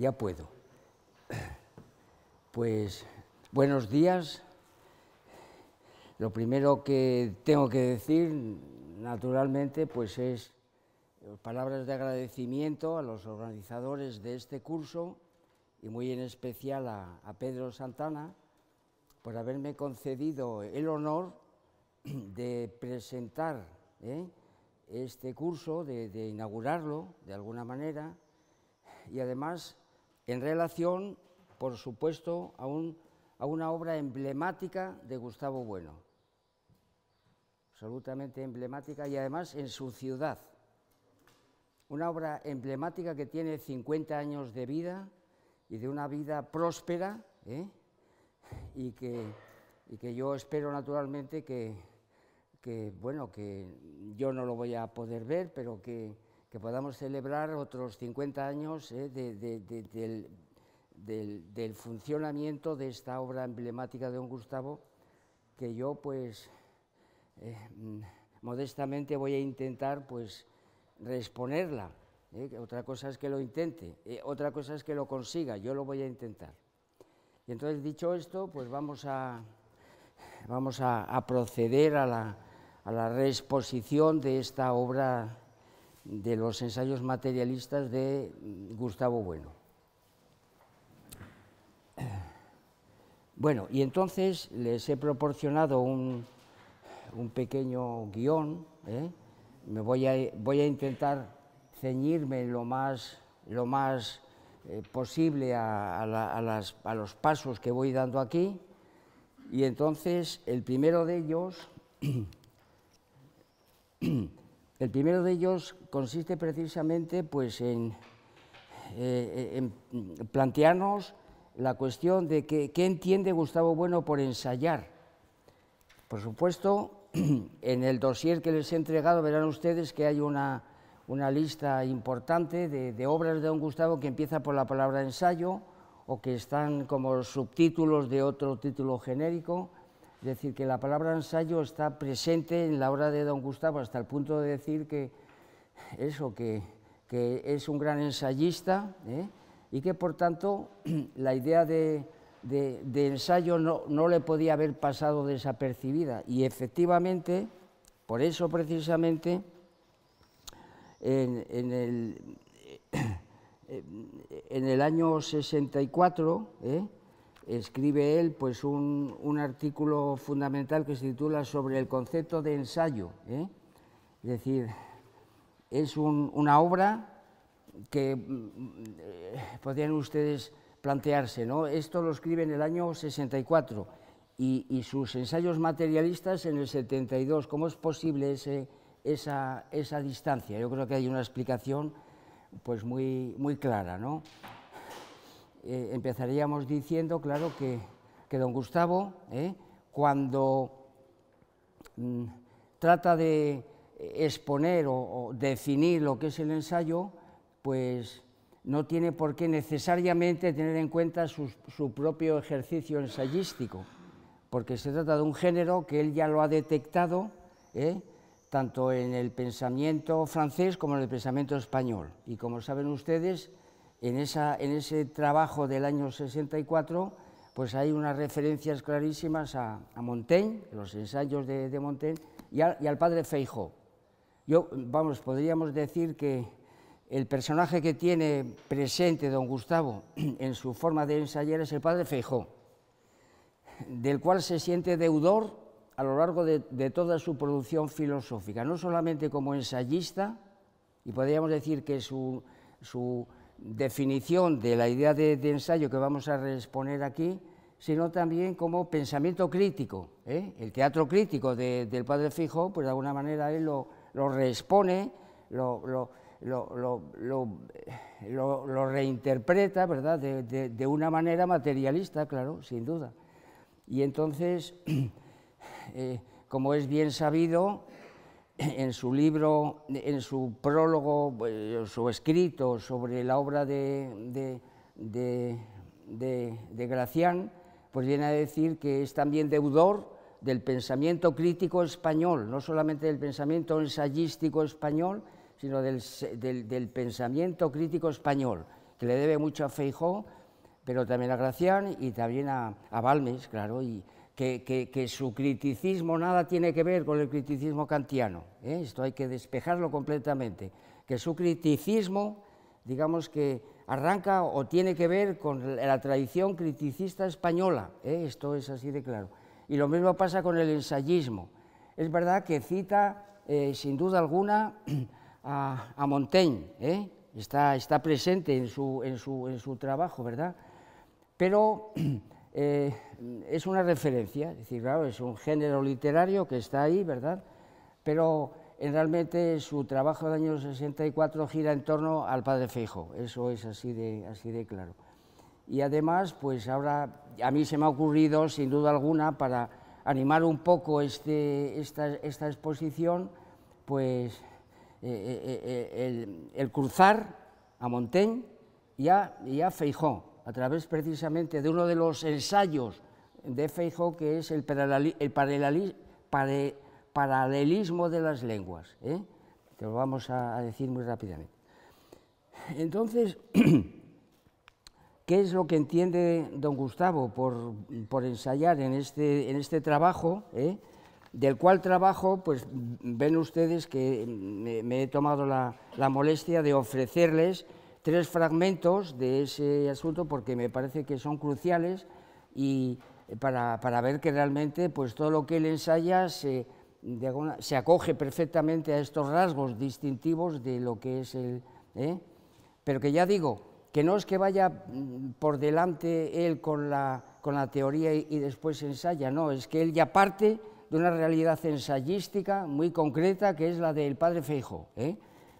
ya puedo. Pues buenos días. Lo primero que tengo que decir, naturalmente, pues es palabras de agradecimiento a los organizadores de este curso y muy en especial a, Pedro Santana por haberme concedido el honor de presentar ¿eh? este curso, de, de inaugurarlo de alguna manera y además en relación, por supuesto, a, una obra emblemática de Gustavo Bueno, absolutamente emblemática y además en su ciudad. Una obra emblemática que tiene 50 años de vida y de una vida próspera ¿eh? y, que, y que yo espero naturalmente que, bueno, que yo no lo voy a poder ver, pero que que podamos celebrar otros 50 años eh, del, funcionamiento de esta obra emblemática de don Gustavo, que yo pues eh, mm, modestamente voy a intentar pues reexponerla. Eh, otra cosa es que lo intente, otra cosa es que lo consiga, yo lo voy a intentar. Y entonces dicho esto, pues vamos a, vamos proceder a la, a la reexposición de esta obra de los ensayos materialistas de Gustavo Bueno. Bueno, y entonces les he proporcionado un, pequeño guión. ¿eh? Me voy, a, voy a intentar ceñirme lo más, lo más eh, posible a, a los pasos que voy dando aquí. Y entonces el primero de ellos El primero de ellos consiste precisamente pues, en, eh, plantearnos la cuestión de qué entiende Gustavo Bueno por ensayar. Por supuesto, en el dossier que les he entregado verán ustedes que hay una, lista importante de, de, obras de don Gustavo que empieza por la palabra ensayo o que están como subtítulos de otro título genérico es decir, que la palabra ensayo está presente en la obra de don Gustavo hasta el punto de decir que eso, que, es un gran ensayista ¿eh? y que por tanto la idea de, ensayo no, le podía haber pasado desapercibida. Y efectivamente, por eso precisamente, en, el, año 64, escribe él pues un, artículo fundamental que se titula sobre el concepto de ensayo. ¿eh? Es decir, es una obra que mm, eh, podrían ustedes plantearse. ¿no? Esto lo escribe en el año 64 y, sus ensayos materialistas en el 72. ¿Cómo es posible esa, distancia? Yo creo que hay una explicación pues muy, muy clara. ¿no? Eh, empezaríamos diciendo, claro, que, don Gustavo, eh, cuando mm, trata de exponer o, definir lo que es el ensayo, pues no tiene por qué necesariamente tener en cuenta su, propio ejercicio ensayístico, porque se trata de un género que él ya lo ha detectado, eh, tanto en el pensamiento francés como en el pensamiento español. Y como saben ustedes, en, esa, en ese trabajo del año 64, pues hay unas referencias clarísimas a, Montaigne, los ensayos de, Montaigne, y, y, al padre Feijo. Yo, vamos, podríamos decir que el personaje que tiene presente don Gustavo en su forma de ensayar es el padre Feijó del cual se siente deudor a lo largo de, toda su producción filosófica, no solamente como ensayista, y podríamos decir que su definición de la idea de, ensayo que vamos a exponer aquí, sino también como pensamiento crítico. ¿eh? El teatro crítico del padre Fijo, pues de alguna manera él lo, lo reexpone, lo, reinterpreta, ¿verdad? De, una manera materialista, claro, sin duda. Y entonces, eh, como es bien sabido, en su libro, en su prólogo, eh, su escrito sobre la obra de, de, de, de Gracián, pues viene a decir que es también deudor del pensamiento crítico español, no solamente del pensamiento ensayístico español, sino del, del, pensamiento crítico español, que le debe mucho a Feijó, pero también a Gracián y también a, a Balmes, claro, y, que, su criticismo nada tiene que ver con el criticismo kantiano. ¿eh? Esto hay que despejarlo completamente. Que su criticismo, digamos que arranca o tiene que ver con la tradición criticista española. ¿eh? Esto es así de claro. Y lo mismo pasa con el ensayismo. Es verdad que cita, eh, sin duda alguna, a, a Montaigne. Está, está, presente en su, en, su, en su, trabajo, ¿verdad? Pero es una referencia, es decir, claro, es un género literario que está ahí, ¿verdad? Pero realmente su trabajo del año 64 gira en torno al padre Feijo, eso es así de, así de claro. Y además, pues ahora a mí se me ha ocurrido, sin duda alguna, para animar un poco este, esta, exposición, pues eh, eh, eh, el, cruzar a Montaigne y a, y a Feijó, a través precisamente de uno de los ensayos de Feijo, que es el, paralelismo de las lenguas. ¿eh? Te lo vamos a decir muy rápidamente. Entonces, ¿qué es lo que entiende don Gustavo por, ensayar en este, en este trabajo? ¿eh? Del cual trabajo, pues ven ustedes que me, he tomado la, la, molestia de ofrecerles tres fragmentos de ese asunto porque me parece que son cruciales y, para, ver que realmente pues, todo lo que él ensaya se, acoge perfectamente a estos rasgos distintivos de lo que es el... ¿eh? Pero que ya digo, que no es que vaya mm, por delante él con la, con teoría y, después ensaya, no, es que él ya parte de una realidad ensayística muy concreta que es la del padre Feijo, ¿eh?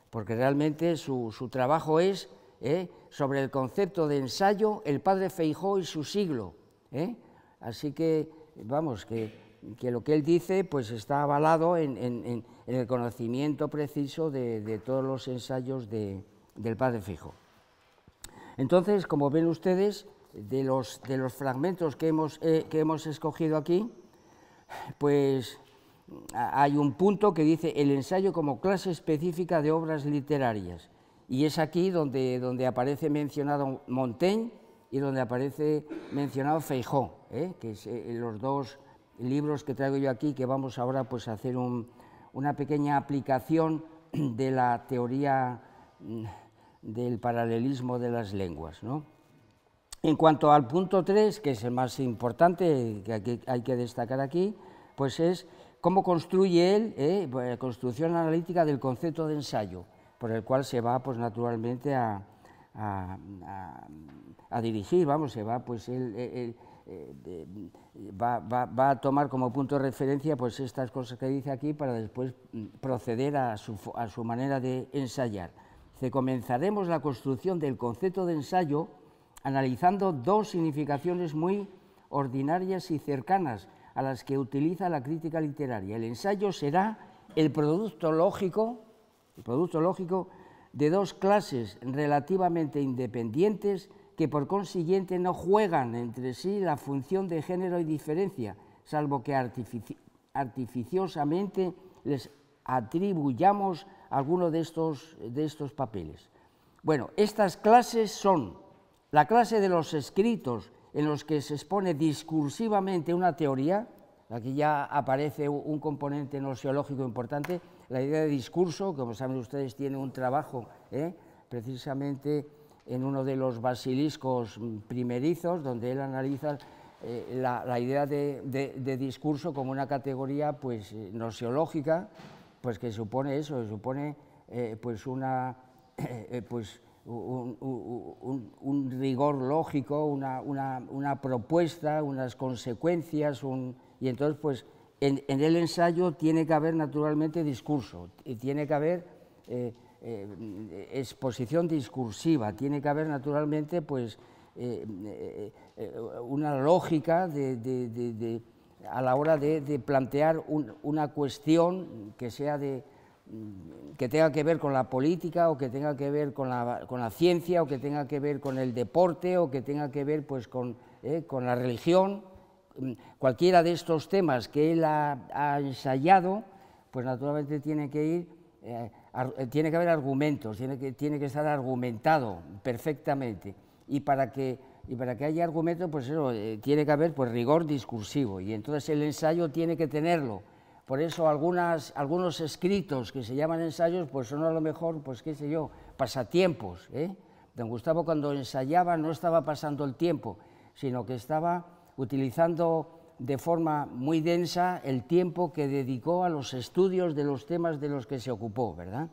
porque realmente su, trabajo es ¿eh? sobre el concepto de ensayo, el padre Feijó y su siglo. Así que, vamos, que, lo que él dice pues está avalado en, el conocimiento preciso de, todos los ensayos del padre Fijo. Entonces, como ven ustedes, de los, fragmentos eh, que hemos, escogido aquí, pues hay un punto que dice el ensayo como clase específica de obras literarias. Y es aquí donde, donde aparece mencionado Montaigne y donde aparece mencionado Feijó. ¿eh? que es eh, los dos libros que traigo yo aquí, que vamos ahora pues, a hacer una pequeña aplicación de la teoría mm, del paralelismo de las lenguas. ¿no? En cuanto al punto 3, que es el más importante, que hay que destacar aquí, pues es cómo construye él ¿eh? pues, la construcción analítica del concepto de ensayo, por el cual se va pues, naturalmente a, dirigir, vamos, se va pues él, eh, va, a tomar como punto de referencia pues estas cosas que dice aquí para después mm, proceder a su, manera de ensayar. comenzaremos la construcción del concepto de ensayo analizando dos significaciones muy ordinarias y cercanas a las que utiliza la crítica literaria. El ensayo será el producto lógico, el producto lógico de dos clases relativamente independientes que por consiguiente no juegan entre sí la función de género y diferencia, salvo que artificiosamente les atribuyamos alguno de estos, de estos papeles. Bueno, estas clases son la clase de los escritos en los que se expone discursivamente una teoría, aquí ya aparece un componente seológico importante, la idea de discurso, como saben ustedes, tiene un trabajo ¿eh? precisamente en uno de los basiliscos mm, primerizos, donde él analiza eh, la, idea de, discurso como una categoría pues, eh, nociológica, pues que supone eso, supone eh, pues una, pues, un, rigor lógico, una, propuesta, unas consecuencias, un, y entonces pues en, el ensayo tiene que haber naturalmente discurso, y tiene que haber eh, exposición discursiva, tiene que haber naturalmente pues, eh, eh, una lógica de, a la hora de, plantear una cuestión que sea de, mm, que tenga que ver con la política o que tenga que ver con la, ciencia o que tenga que ver con el deporte o que tenga que ver pues, con, la religión, mm, cualquiera de estos temas que él ha, ensayado, pues naturalmente tiene que ir eh, tiene que haber argumentos, tiene que, tiene que estar argumentado perfectamente. Y para que, y para que haya argumentos, pues eso, eh, tiene que haber pues, rigor discursivo. Y entonces el ensayo tiene que tenerlo. Por eso algunas, algunos escritos que se llaman ensayos, pues son a lo mejor, pues qué sé yo, pasatiempos. ¿eh? Don Gustavo cuando ensayaba no estaba pasando el tiempo, sino que estaba utilizando de forma muy densa el tiempo que dedicó a los estudios de los temas de los que se ocupó, ¿verdad?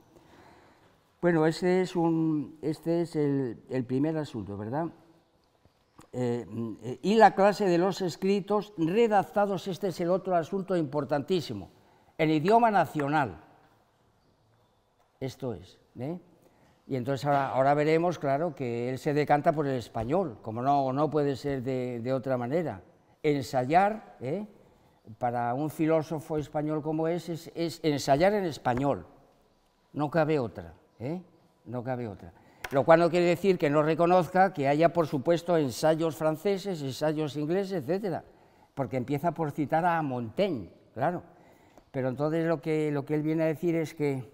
Bueno, este es, un, este es el, el primer asunto, ¿verdad? Eh, y la clase de los escritos redactados, este es el otro asunto importantísimo, el idioma nacional. Esto es. ¿eh? Y entonces ahora, ahora, veremos, claro, que él se decanta por el español, como no, no puede ser de, de otra manera ensayar, ¿eh? para un filósofo español como es, es, ensayar en español. No cabe otra, ¿eh? no cabe otra. Lo cual no quiere decir que no reconozca que haya, por supuesto, ensayos franceses, ensayos ingleses, etcétera, porque empieza por citar a Montaigne, claro. Pero entonces lo que, lo que él viene a decir es que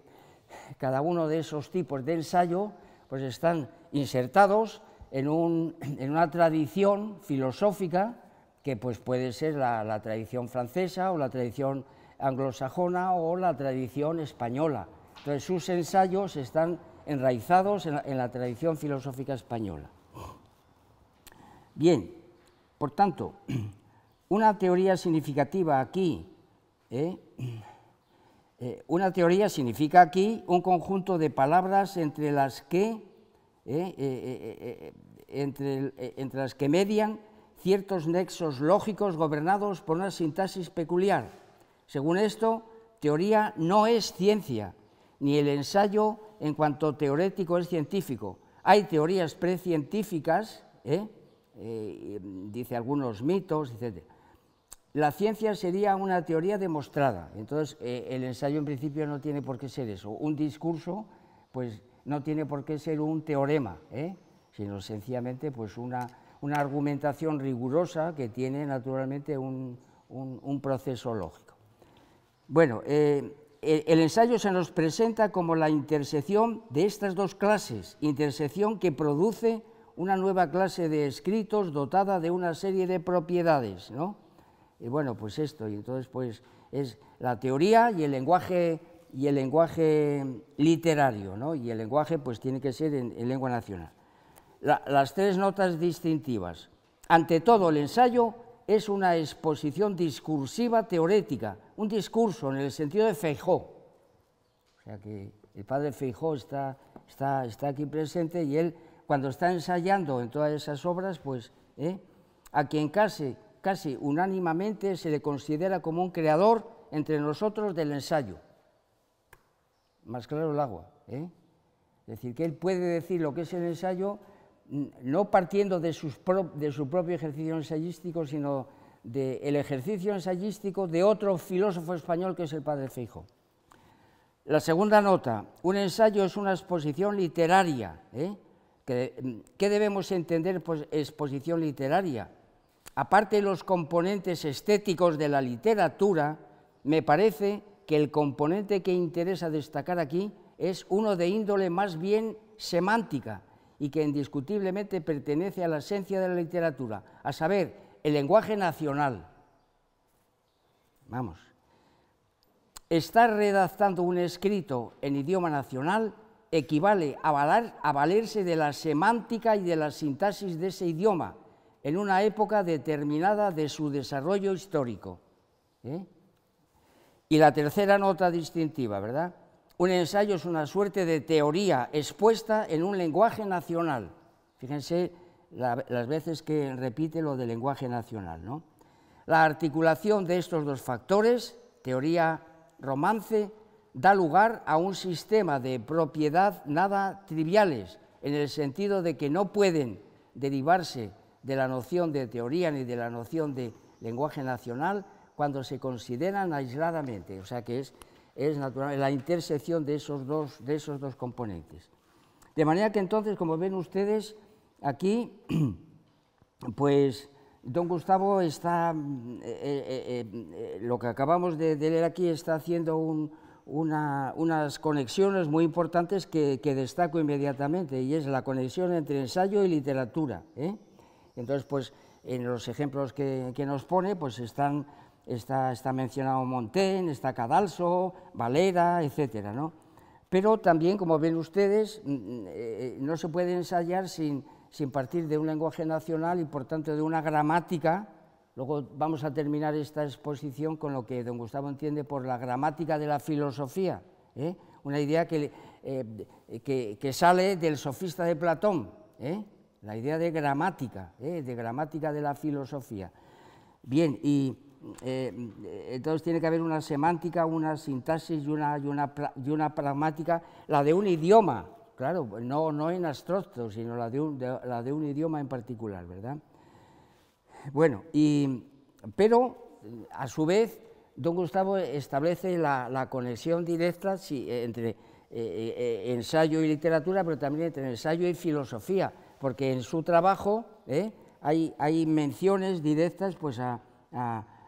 cada uno de esos tipos de ensayo pues están insertados en, en una tradición filosófica que pues puede ser la, tradición francesa o la tradición anglosajona o la tradición española. Entonces sus ensayos están enraizados en la, tradición filosófica española. Bien, por tanto, una teoría significativa aquí, ¿eh? Eh, una teoría significa aquí un conjunto de palabras entre las que, ¿eh? entre, entre las que median ciertos nexos lógicos gobernados por una sintaxis peculiar. Según esto, teoría no es ciencia, ni el ensayo en cuanto teorético es científico. Hay teorías precientíficas, ¿eh? Eh, dice algunos mitos, etc. La ciencia sería una teoría demostrada, entonces eh, el ensayo en principio no tiene por qué ser eso. Un discurso, pues no tiene por qué ser un teorema, sino sencillamente pues una una argumentación rigurosa que tiene naturalmente un, proceso lógico. Bueno, eh, el ensayo se nos presenta como la intersección de estas dos clases, intersección que produce una nueva clase de escritos dotada de una serie de propiedades, ¿no? Y bueno, pues esto, y entonces pues es la teoría y el lenguaje y el lenguaje literario, ¿no? Y el lenguaje pues tiene que ser en lengua nacional las tres notas distintivas. Ante todo, el ensayo es una exposición discursiva teórica un discurso en el sentido de Feijó. O sea que el padre Feijó está, aquí presente y él, cuando está ensayando en todas esas obras, pues ¿eh? a quien casi, casi unánimamente se le considera como un creador entre nosotros del ensayo. Más claro el agua. ¿eh? Es decir, que él puede decir lo que es el ensayo no partiendo de, su propio ejercicio ensayístico, sino del ejercicio ensayístico de otro filósofo español que es el padre Fijo. La segunda nota, un ensayo es una exposición literaria. ¿eh? ¿Qué, debemos entender por exposición literaria? Aparte de los componentes estéticos de la literatura, me parece que el componente que interesa destacar aquí es uno de índole más bien semántica, y que indiscutiblemente pertenece a la esencia de la literatura, a saber, el lenguaje nacional. Vamos, estar redactando un escrito en idioma nacional equivale a, valerse de la semántica y de la sintaxis de ese idioma en una época determinada de su desarrollo histórico. ¿eh? Y la tercera nota distintiva, ¿verdad? Un ensayo es una suerte de teoría expuesta en un lenguaje nacional. Fíjense las veces que repite lo del lenguaje nacional. La articulación de estos dos factores, teoría-romance, da lugar a un sistema de propiedad nada triviales, en el sentido de que no pueden derivarse de la noción de teoría ni de la noción de lenguaje nacional cuando se consideran aisladamente. O sea que es es natural, la intersección de esos, dos, de esos dos componentes. De manera que entonces, como ven ustedes aquí, pues don Gustavo está, eh, eh, eh, lo que acabamos de, leer aquí, está haciendo una, unas conexiones muy importantes que, destaco inmediatamente, y es la conexión entre ensayo y literatura. Entonces, pues en los ejemplos que, que nos pone, pues están está, está mencionado Montaigne, está Cadalso, Valera, etc. ¿no? Pero también, como ven ustedes, mm, mm, eh, no se puede ensayar sin, partir de un lenguaje nacional y, por tanto, de una gramática. Luego vamos a terminar esta exposición con lo que don Gustavo entiende por la gramática de la filosofía, ¿eh? una idea eh, que, que, sale del sofista de Platón, la idea de gramática, de gramática de la filosofía. Bien, y eh, entonces tiene que haber una semántica, una sintaxis y una, y una, pragmática, la de un idioma, claro, no, no en abstracto, sino la de, un, idioma en particular, ¿verdad? Bueno, y, pero a su vez, don Gustavo establece la, conexión directa entre eh, eh, ensayo y literatura, pero también entre ensayo y filosofía, porque en su trabajo hay, hay menciones directas pues, a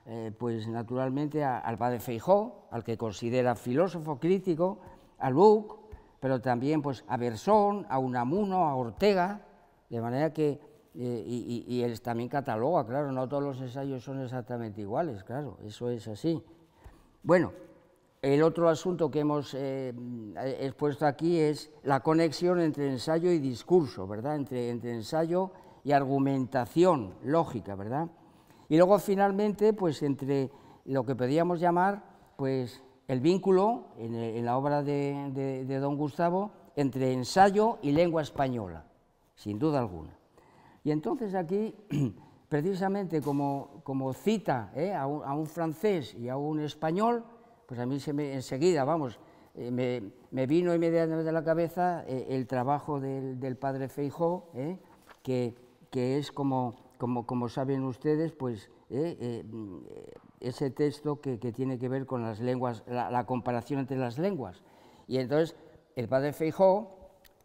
eh, pues naturalmente al padre Feijó, al que considera filósofo crítico, a Luc, pero también pues, a Bersón, a Unamuno, a Ortega, de manera que, eh, y, él también cataloga, claro, no todos los ensayos son exactamente iguales, claro, eso es así. Bueno, el otro asunto que hemos eh, expuesto aquí es la conexión entre ensayo y discurso, ¿verdad? Entre, entre ensayo y argumentación lógica, ¿verdad? Y luego finalmente, pues entre lo que podríamos llamar pues, el vínculo en, la obra de, don Gustavo entre ensayo y lengua española, sin duda alguna. Y entonces aquí, precisamente como, como cita eh, a, un, francés y a un español, pues a mí se me, enseguida, vamos, eh, me, me, vino inmediatamente a la cabeza eh, el trabajo del, padre Feijó, que, que, es como como, saben ustedes, pues eh, eh, mm, ese texto que, tiene que ver con las lenguas, la, comparación entre las lenguas. Y entonces el padre Feijó,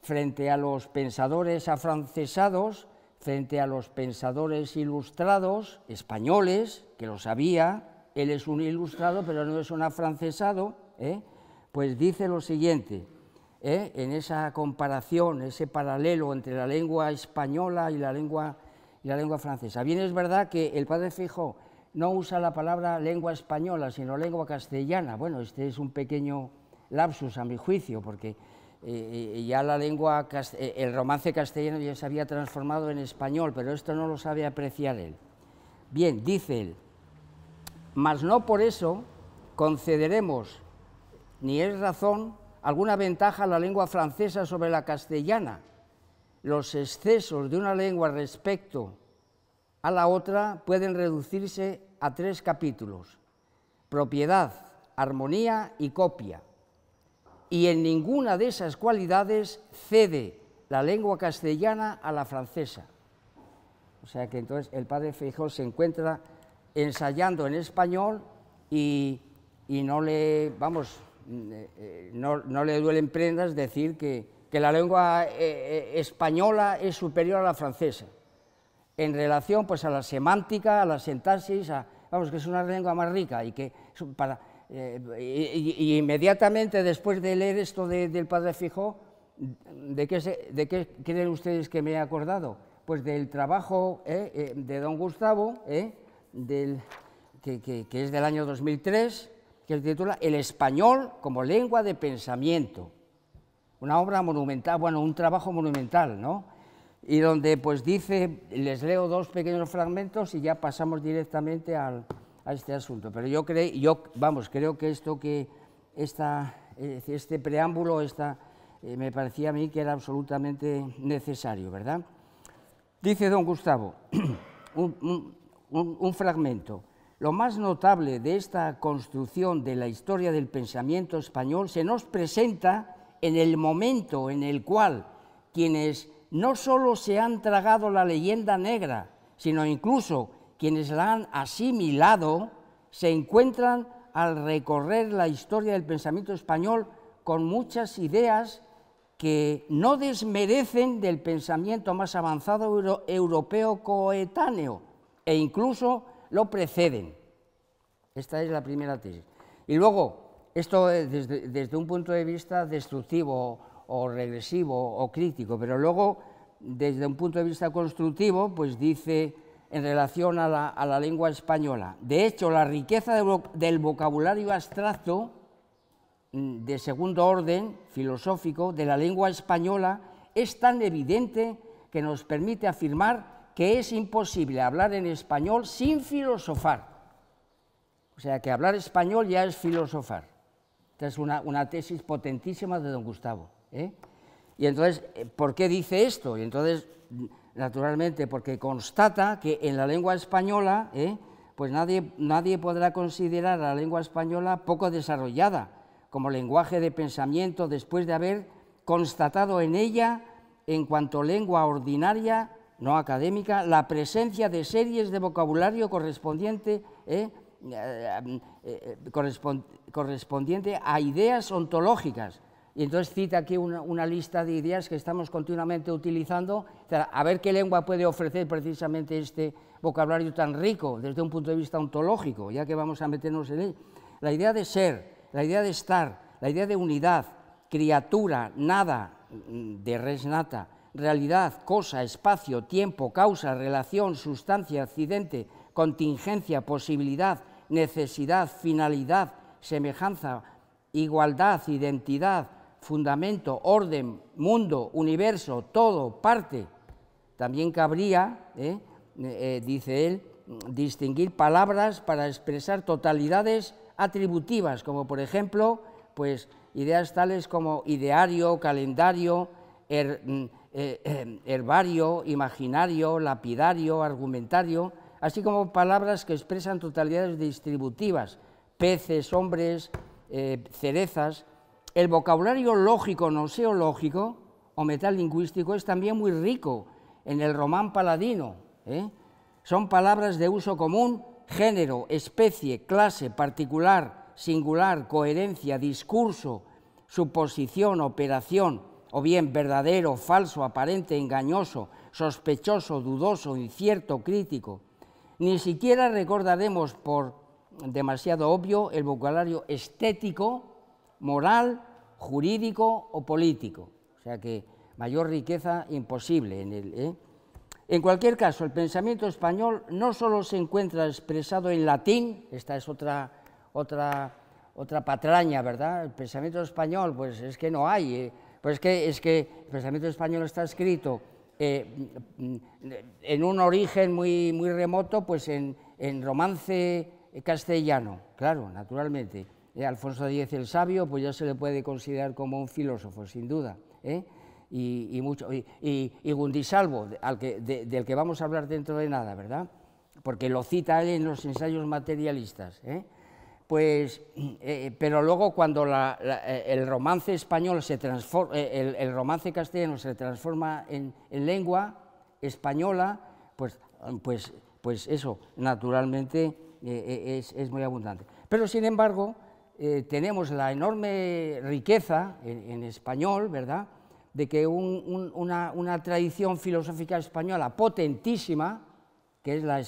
frente a los pensadores afrancesados, frente a los pensadores ilustrados españoles, que lo sabía, él es un ilustrado, pero no es un afrancesado, ¿eh? pues dice lo siguiente, en esa comparación, ese paralelo entre la lengua española y la lengua y la lengua francesa. Bien, es verdad que el padre Fijo no usa la palabra lengua española, sino lengua castellana. Bueno, este es un pequeño lapsus a mi juicio, porque eh, eh, ya la lengua, eh, el romance castellano ya se había transformado en español, pero esto no lo sabe apreciar él. Bien, dice él, mas no por eso concederemos, ni es razón, alguna ventaja a la lengua francesa sobre la castellana, los excesos de una lengua respecto a la otra pueden reducirse a tres capítulos, propiedad, armonía y copia. Y en ninguna de esas cualidades cede la lengua castellana a la francesa. O sea que entonces el padre Feijó se encuentra ensayando en español y, no le, vamos, eh, eh, no, no le duelen prendas decir que, que la lengua eh, eh, española es superior a la francesa, en relación pues, a la semántica, a la sintaxis, a, vamos, que es una lengua más rica y que eh, inmediatamente después de leer esto del padre Fijó, ¿de qué, ¿de qué creen ustedes que me he acordado? Pues del trabajo de don Gustavo, que, que es del año 2003, que se titula El español como lengua de pensamiento una obra monumental, bueno, un trabajo monumental, ¿no? Y donde pues dice, les leo dos pequeños fragmentos y ya pasamos directamente a este asunto. Pero yo creo, yo, vamos, creo que esto que, este preámbulo eh, me parecía a mí que era absolutamente necesario, ¿verdad? Dice don Gustavo, un, un, un fragmento. Lo más notable de esta construcción de la historia del pensamiento español se nos presenta en el momento en el cual quienes no solo se han tragado la leyenda negra, sino incluso quienes la han asimilado, se encuentran al recorrer la historia del pensamiento español con muchas ideas que no desmerecen del pensamiento más avanzado europeo coetáneo e incluso lo preceden. Esta es la primera tesis. Y luego, esto eh, desde, un punto de vista destructivo o regresivo o crítico, pero luego desde un punto de vista constructivo, pues dice en relación a la, lengua española. De hecho, la riqueza del vocabulario abstracto mm, de segundo orden filosófico de la lengua española es tan evidente que nos permite afirmar que es imposible hablar en español sin filosofar. O sea, que hablar español ya es filosofar. Esta es una, tesis potentísima de don Gustavo. ¿eh? Y entonces, eh, ¿por qué dice esto? Y entonces, naturalmente, porque constata que en la lengua española, ¿eh? pues nadie, nadie podrá considerar a la lengua española poco desarrollada como lenguaje de pensamiento después de haber constatado en ella, en cuanto lengua ordinaria, no académica, la presencia de series de vocabulario correspondiente, ¿eh? correspondiente a ideas ontológicas. Y entonces cita aquí una, lista de ideas que estamos continuamente utilizando, a ver qué lengua puede ofrecer precisamente este vocabulario tan rico desde un punto de vista ontológico, ya que vamos a meternos en él. La idea de ser, la idea de estar, la idea de unidad, criatura, nada, de res nata, realidad, cosa, espacio, tiempo, causa, relación, sustancia, accidente, contingencia, posibilidad, necesidad, finalidad, semejanza, igualdad, identidad, fundamento, orden, mundo, universo, todo, parte. También cabría, ¿eh? Eh, eh, dice él, distinguir palabras para expresar totalidades atributivas, como por ejemplo, pues ideas tales como ideario, calendario, er, mm, herbario, imaginario, lapidario, argumentario, así como palabras que expresan totalidades distributivas, peces, hombres, eh, cerezas, el vocabulario lógico no seológico o lingüístico es también muy rico en el román paladino. ¿eh? Son palabras de uso común, género, especie, clase, particular, singular, coherencia, discurso, suposición, operación, o bien verdadero, falso, aparente, engañoso, sospechoso, dudoso, incierto, crítico. Ni siquiera recordaremos por demasiado obvio el vocabulario estético, moral, jurídico o político. O sea que mayor riqueza imposible ¿eh? en cualquier caso, el pensamiento español no solo se encuentra expresado en latín, esta es otra, otra, otra patraña, ¿verdad? El pensamiento español, pues es que no hay, ¿eh? pues es que, es que el pensamiento español está escrito eh, en un origen muy, muy remoto, pues en, en romance eh, castellano, claro, naturalmente. Eh, Alfonso X el Sabio, pues ya se le puede considerar como un filósofo, sin duda. ¿eh? Y, mucho, y, Gundisalvo, del que vamos a hablar dentro de nada, ¿verdad? Porque lo cita en los ensayos materialistas. Pues, pero luego cuando el romance español se transforma, el, romance castellano se transforma en, lengua española, pues, pues, pues eso, naturalmente eh, eh, es, muy abundante. Pero, sin embargo, eh, tenemos la enorme riqueza en, español, ¿verdad?, de que una, tradición filosófica española potentísima, que es la,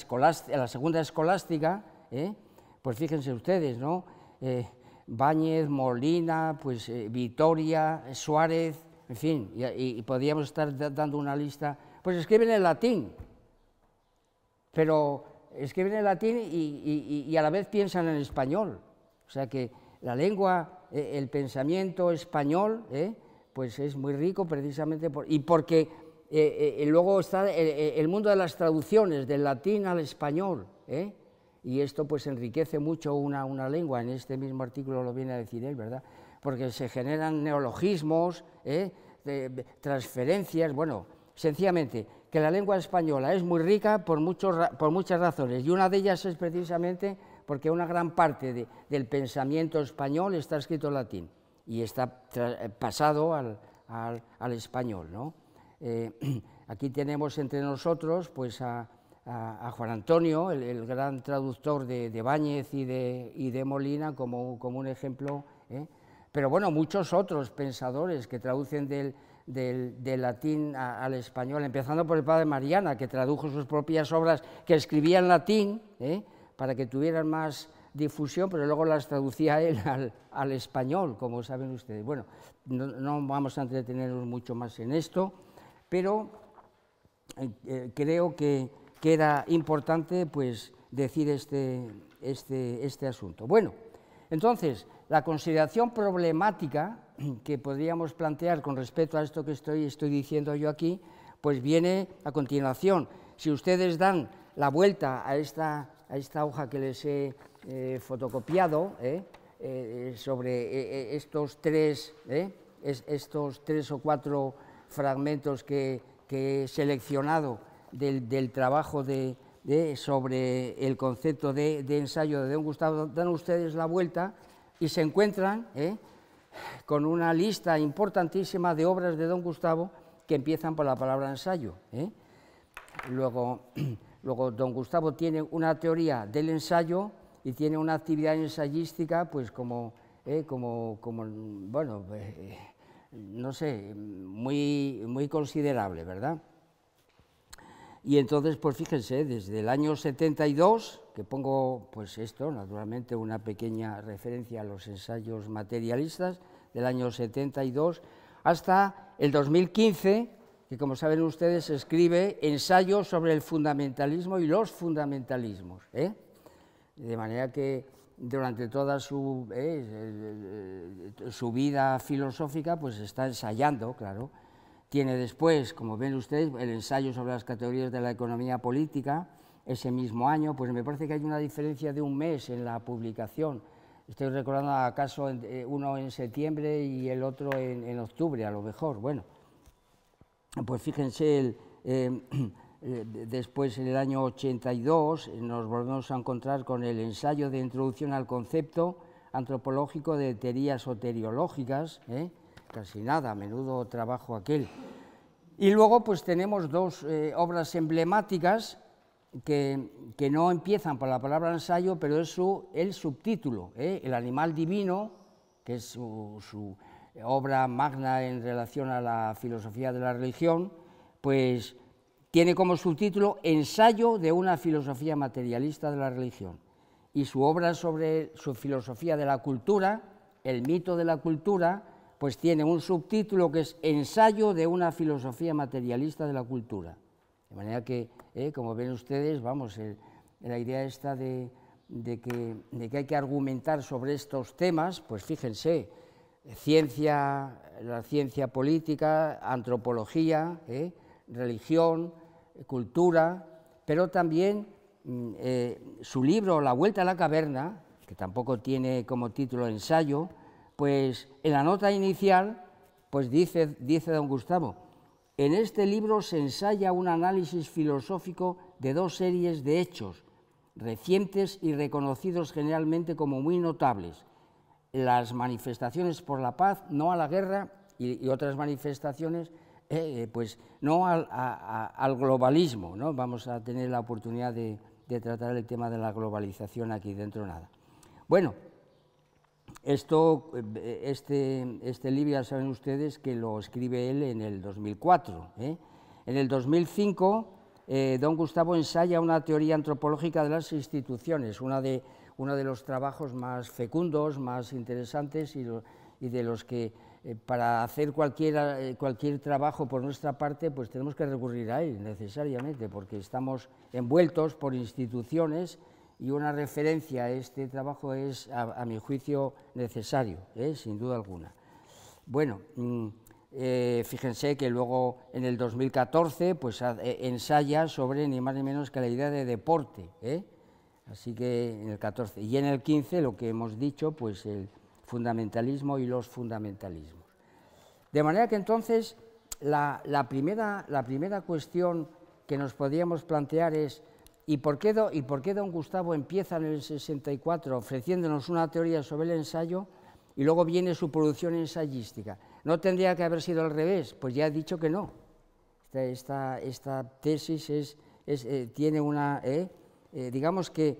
la segunda escolástica, pues fíjense ustedes, ¿no? Báñez, Molina, pues Vitoria, Suárez, en fin, y, y podríamos estar dando una lista, pues escriben en latín, pero escriben en latín y, y a la vez piensan en español. O sea que la lengua, eh, el pensamiento español, eh, pues es muy rico precisamente y porque eh, luego está el, mundo de las traducciones del latín al español y esto pues enriquece mucho una, una, lengua en este mismo artículo lo viene a decir él verdad porque se generan neologismos de, transferencias bueno sencillamente que la lengua española es muy rica por, muchos, por muchas razones y una de ellas es precisamente porque una gran parte del pensamiento español está escrito en latín y está eh, pasado al, español. Eh, aquí tenemos entre nosotros pues, a, Juan Antonio, el, gran traductor de, Báñez y de, de, Molina, como, como un ejemplo. ¿eh? Pero bueno, muchos otros pensadores que traducen del, del, latín al español, empezando por el padre Mariana, que tradujo sus propias obras que escribía en latín ¿eh? para que tuvieran más difusión, pero luego las traducía él al, español, como saben ustedes. Bueno, no, vamos a entretenernos mucho más en esto, pero eh, eh, creo que, era importante pues, decir este, este, este asunto. Bueno, entonces, la consideración problemática que podríamos plantear con respecto a esto que estoy, estoy diciendo yo aquí, pues viene a continuación. Si ustedes dan la vuelta a esta, a esta hoja que les he eh, fotocopiado ¿eh? Eh, sobre estos, tres, estos tres o cuatro fragmentos que, he seleccionado del, trabajo de, sobre el concepto de, de ensayo de Don Gustavo, dan ustedes la vuelta y se encuentran con una lista importantísima de obras de don Gustavo que empiezan por la palabra ensayo. ¿eh? Luego, don Gustavo tiene una teoría del ensayo y tiene una actividad ensayística, pues como, ¿eh? bueno, eh, no sé, muy, muy considerable, ¿verdad? Y entonces, pues fíjense, desde el año 72, que pongo pues esto, naturalmente una pequeña referencia a los ensayos materialistas del año 72, hasta el 2015, que como saben ustedes escribe ensayos sobre el fundamentalismo y los fundamentalismos. ¿eh? De manera que durante toda su, ¿eh? su vida filosófica pues está ensayando, claro, tiene después, como ven ustedes, el ensayo sobre las categorías de la economía política, ese mismo año, pues me parece que hay una diferencia de un mes en la publicación. Estoy recordando acaso eh, uno en septiembre y el otro en, octubre, a lo mejor. Bueno, pues fíjense, em, eh, después en el año 82 eh, nos volvemos a encontrar con el ensayo de introducción al concepto antropológico de teorías soteriológicas, casi nada, menudo trabajo aquel. Y luego pues tenemos dos eh, obras emblemáticas que, no empiezan por la palabra ensayo, pero es el subtítulo, ¿eh? El animal divino, que es su, obra magna en relación a la filosofía de la religión, pues tiene como subtítulo Ensayo de una filosofía materialista de la religión. Y su obra sobre su filosofía de la cultura, el mito de la cultura, pues tiene un subtítulo que es Ensayo de una filosofía materialista de la cultura. De manera que, eh, como ven ustedes, vamos, eh, la idea está de, que, hay que argumentar sobre estos temas, pues fíjense, ciencia, la ciencia política, antropología, eh, religión, cultura, pero también mm, su libro La Vuelta a la Caverna, que tampoco tiene como título ensayo, pues en la nota inicial, pues dice, don Gustavo, en este libro se ensaya un análisis filosófico de dos series de hechos recientes y reconocidos generalmente como muy notables. Las manifestaciones por la paz, no a la guerra, y, otras manifestaciones, eh, eh, pues no al, globalismo. ¿no? Vamos a tener la oportunidad de, de tratar el tema de la globalización aquí dentro nada. Bueno, esto, eh, este, este libro saben ustedes que lo escribe él en el 2004. ¿eh? En el 2005, eh, don Gustavo ensaya una teoría antropológica de las instituciones, una de, uno de los trabajos más fecundos, más interesantes y, de los que para hacer cualquier, cualquier trabajo por nuestra parte, pues tenemos que recurrir a él necesariamente, porque estamos envueltos por instituciones y una referencia a este trabajo es, a, mi juicio, necesario, ¿eh? sin duda alguna. Bueno, mm, eh, fíjense que luego en el 2014 pues, eh, ensaya sobre ni más ni menos que la idea de deporte, así que en el 14. Y en el 15 lo que hemos dicho, pues el fundamentalismo y los fundamentalismos. De manera que entonces la, primera, la primera cuestión que nos podríamos plantear es ¿Y por, qué, ¿Y por qué don Gustavo empieza en el 64 ofreciéndonos una teoría sobre el ensayo y luego viene su producción ensayística? ¿No tendría que haber sido al revés? Pues ya he dicho que no. Esta, tesis es, eh, tiene una... ¿eh? Eh, digamos que...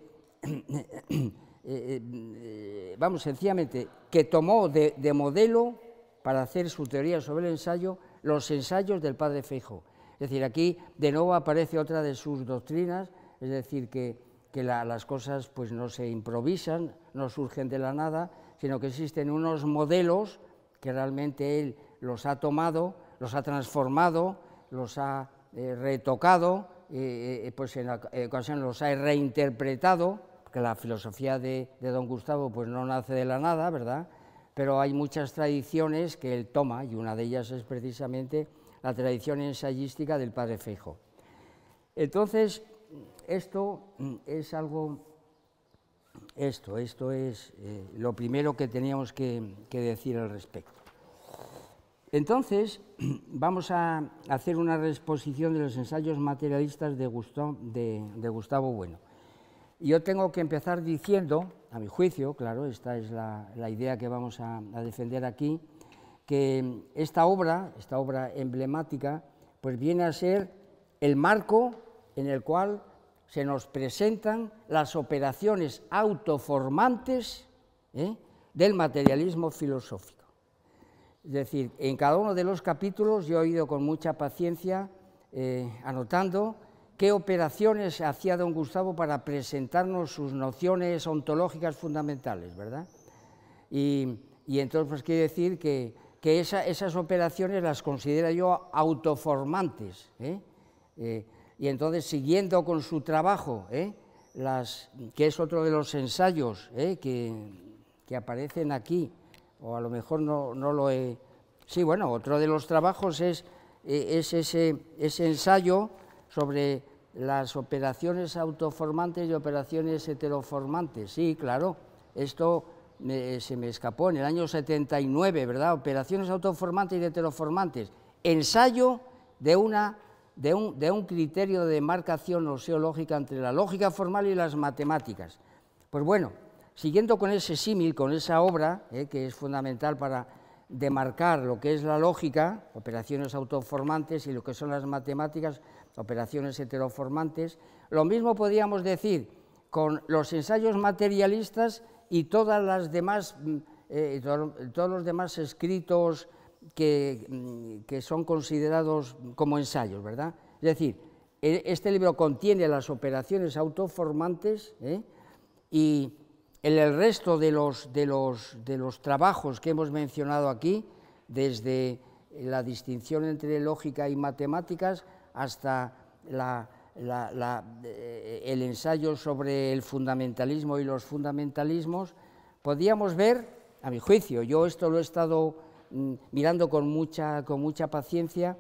vamos, sencillamente, que tomó de, de, modelo para hacer su teoría sobre el ensayo los ensayos del padre Feijo. Es decir, aquí de nuevo aparece otra de sus doctrinas, es decir, que, las cosas pues, no se improvisan, no surgen de la nada, sino que existen unos modelos que realmente él los ha tomado, los ha transformado, los ha eh, retocado, eh, eh, pues en ocasión los ha reinterpretado, porque la filosofía de, don Gustavo pues, no nace de la nada, ¿verdad? pero hay muchas tradiciones que él toma, y una de ellas es precisamente la tradición ensayística del padre Feijo. Entonces, esto mm, es algo, esto, esto es eh, lo primero que teníamos que, decir al respecto. Entonces, vamos a hacer una reexposición de los ensayos materialistas de Gustavo, de, Gustavo Bueno. Yo tengo que empezar diciendo, a mi juicio, claro, esta es la, idea que vamos a, a, defender aquí, que esta obra, esta obra emblemática, pues viene a ser el marco en el cual se nos presentan las operaciones autoformantes ¿eh? del materialismo filosófico. Es decir, en cada uno de los capítulos yo he ido con mucha paciencia eh, anotando qué operaciones hacía don Gustavo para presentarnos sus nociones ontológicas fundamentales, ¿verdad? Y, entonces, pues quiere decir que, que esas operaciones las considero yo autoformantes. ¿eh? eh y entonces siguiendo con su trabajo, ¿eh? que es otro de los ensayos ¿eh? que, aparecen aquí, o a lo mejor no, lo he... Sí, bueno, otro de los trabajos es, e, es ese, ensayo sobre las operaciones autoformantes y operaciones heteroformantes. Sí, claro, esto se me escapó en el año 79, ¿verdad? Operaciones autoformantes y heteroformantes. Ensayo de una de un, criterio de demarcación oseológica entre la lógica formal y las matemáticas. Pues bueno, siguiendo con ese símil, con esa obra, eh, que es fundamental para demarcar lo que es la lógica, operaciones autoformantes, y lo que son las matemáticas, operaciones heteroformantes, lo mismo podríamos decir con los ensayos materialistas y todas las demás, mm, eh, todos los demás escritos Mm, que, son considerados como ensayos, ¿verdad? Es decir, e, este libro contiene las operaciones autoformantes ¿eh? y en el resto de los, trabajos que hemos mencionado aquí, desde la distinción entre lógica y matemáticas hasta eh, el ensayo sobre el fundamentalismo y los fundamentalismos, podríamos ver, a mi juicio, yo esto lo he estado Mm, mirando con mucha, con mucha paciencia,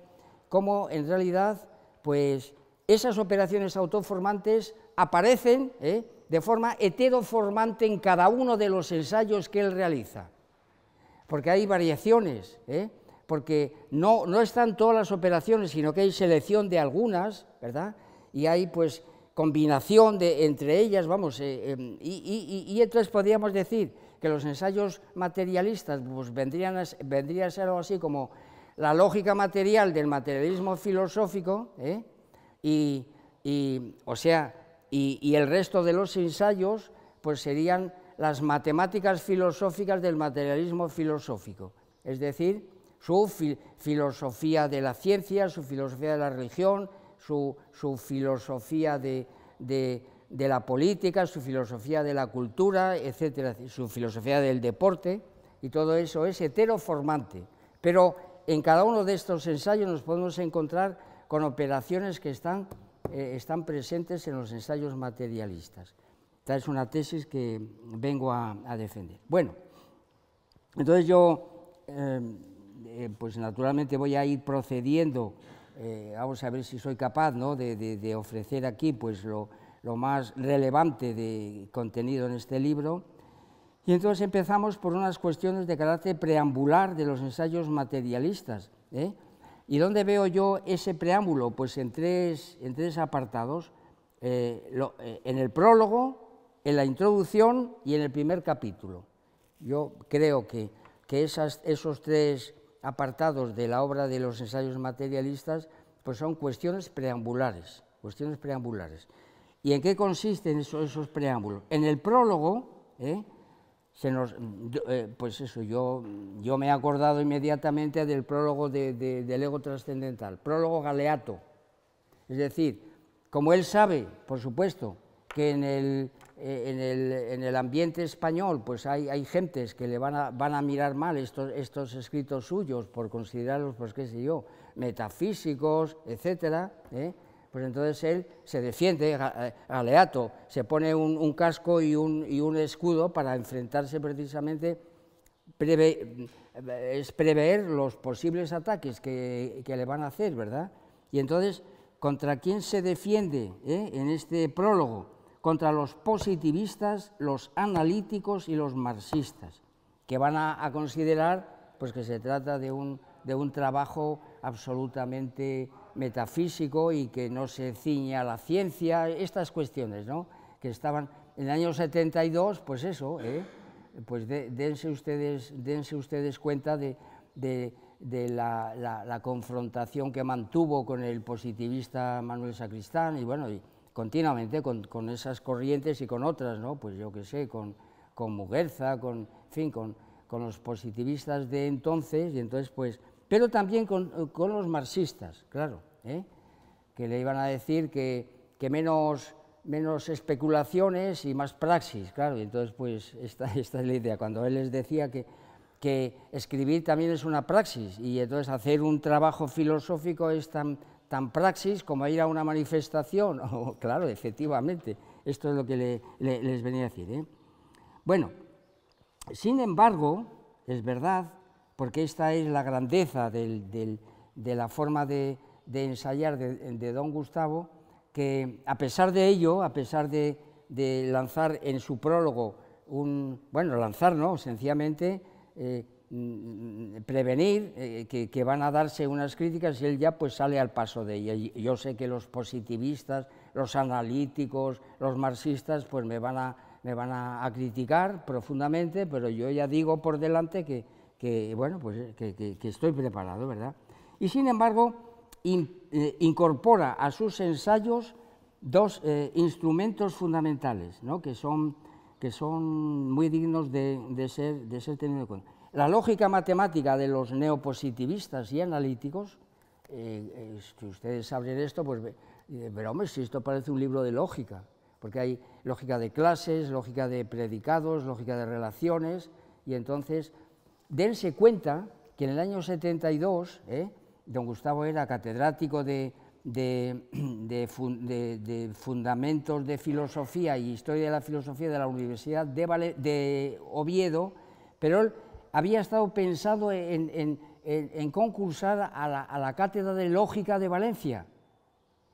cómo en realidad pues, esas operaciones autoformantes aparecen ¿eh? de forma heteroformante en cada uno de los ensayos que él realiza, porque hay variaciones, ¿eh? porque no, están todas las operaciones, sino que hay selección de algunas, ¿verdad? Y hay pues combinación de, entre ellas, vamos, eh, em, y entonces podríamos decir que los ensayos materialistas pues, vendrían a, a ser algo así como la lógica material del materialismo filosófico, ¿eh? y, o sea, y, el resto de los ensayos pues, serían las matemáticas filosóficas del materialismo filosófico, es decir, su filosofía de la ciencia, su filosofía de la religión, su, filosofía de de la política, su filosofía de la cultura, etcétera, su filosofía del deporte, y todo eso es heteroformante. Pero en cada uno de estos ensayos nos podemos encontrar con operaciones que están, eh, están presentes en los ensayos materialistas. Esta es una tesis que vengo a, defender. Bueno, entonces yo, eh, eh, pues naturalmente voy a ir procediendo, vamos a ver si soy capaz ¿no? de, de ofrecer aquí pues lo, lo más relevante de contenido en este libro. Y entonces empezamos por unas cuestiones de carácter preambular de los ensayos materialistas. ¿eh? ¿Y dónde veo yo ese preámbulo? Pues en tres, en tres apartados, eh, eh, en el prólogo, en la introducción y en el primer capítulo. Yo creo que, que esos tres apartados de la obra de los ensayos materialistas pues son cuestiones preambulares, cuestiones preambulares. ¿Y en qué consisten esos, preámbulos? En el prólogo, ¿eh? Se nos, eh, pues eso, yo, yo me he acordado inmediatamente del prólogo del ego trascendental, prólogo galeato. Es decir, como él sabe, por supuesto, que eh, en el, en el, ambiente español pues hay, hay, gentes que le van a, van a mirar mal estos, estos escritos suyos por considerarlos, pues qué sé yo, metafísicos, etcétera, pues entonces él se defiende, eh, aleato, se pone un, casco y un, escudo para enfrentarse precisamente, eh, es prever los posibles ataques que, le van a hacer, ¿verdad? Y entonces, ¿contra quién se defiende eh, en este prólogo? Contra los positivistas, los analíticos y los marxistas, que van a, a considerar pues, que se trata de un, de un trabajo absolutamente metafísico y que no se ciña a la ciencia, estas cuestiones, ¿no? Que estaban en el año 72, pues eso, ¿eh? pues dense, ustedes, dense ustedes cuenta de, la, confrontación que mantuvo con el positivista Manuel Sacristán y bueno, y continuamente con, esas corrientes y con otras, ¿no? Pues yo qué sé, con, con Muguerza, con, fin, con los positivistas de entonces y entonces pues pero también eh, con, los marxistas, claro, ¿eh? que le iban a decir que, menos, especulaciones y más praxis, claro, y entonces pues esta, es la idea, cuando él les decía que, escribir también es una praxis y entonces hacer un trabajo filosófico es tan, praxis como ir a una manifestación, oh, claro, efectivamente, esto es lo que les venía a decir. ¿eh? Bueno, sin embargo, es verdad porque esta es la grandeza de la forma de, ensayar de, don Gustavo, que a pesar de ello, a pesar de, lanzar en su prólogo un, bueno, lanzar no, sencillamente eh, mm, prevenir eh, que, van a darse unas críticas y él ya pues sale al paso de ellas. Yo sé que los positivistas, los analíticos, los marxistas pues me van a criticar profundamente, pero yo ya digo por delante que, que, bueno, pues, eh, que, estoy preparado, ¿verdad? Y sin embargo, eh, incorpora a sus ensayos dos eh, instrumentos fundamentales, ¿no? que, son, que son muy dignos de, ser, de ser tenidos en cuenta. La lógica matemática de los neopositivistas y analíticos, si ustedes saben esto, pues pero hombre, si esto parece un libro de lógica, porque hay lógica de clases, lógica de predicados, lógica de relaciones, y entonces dense cuenta que en el año 72, eh, don Gustavo era catedrático de, Fundamentos de Filosofía y Historia de la Filosofía de la Universidad de, Oviedo, pero él había estado pensado en, concursar a la, a la Cátedra de Lógica de Valencia.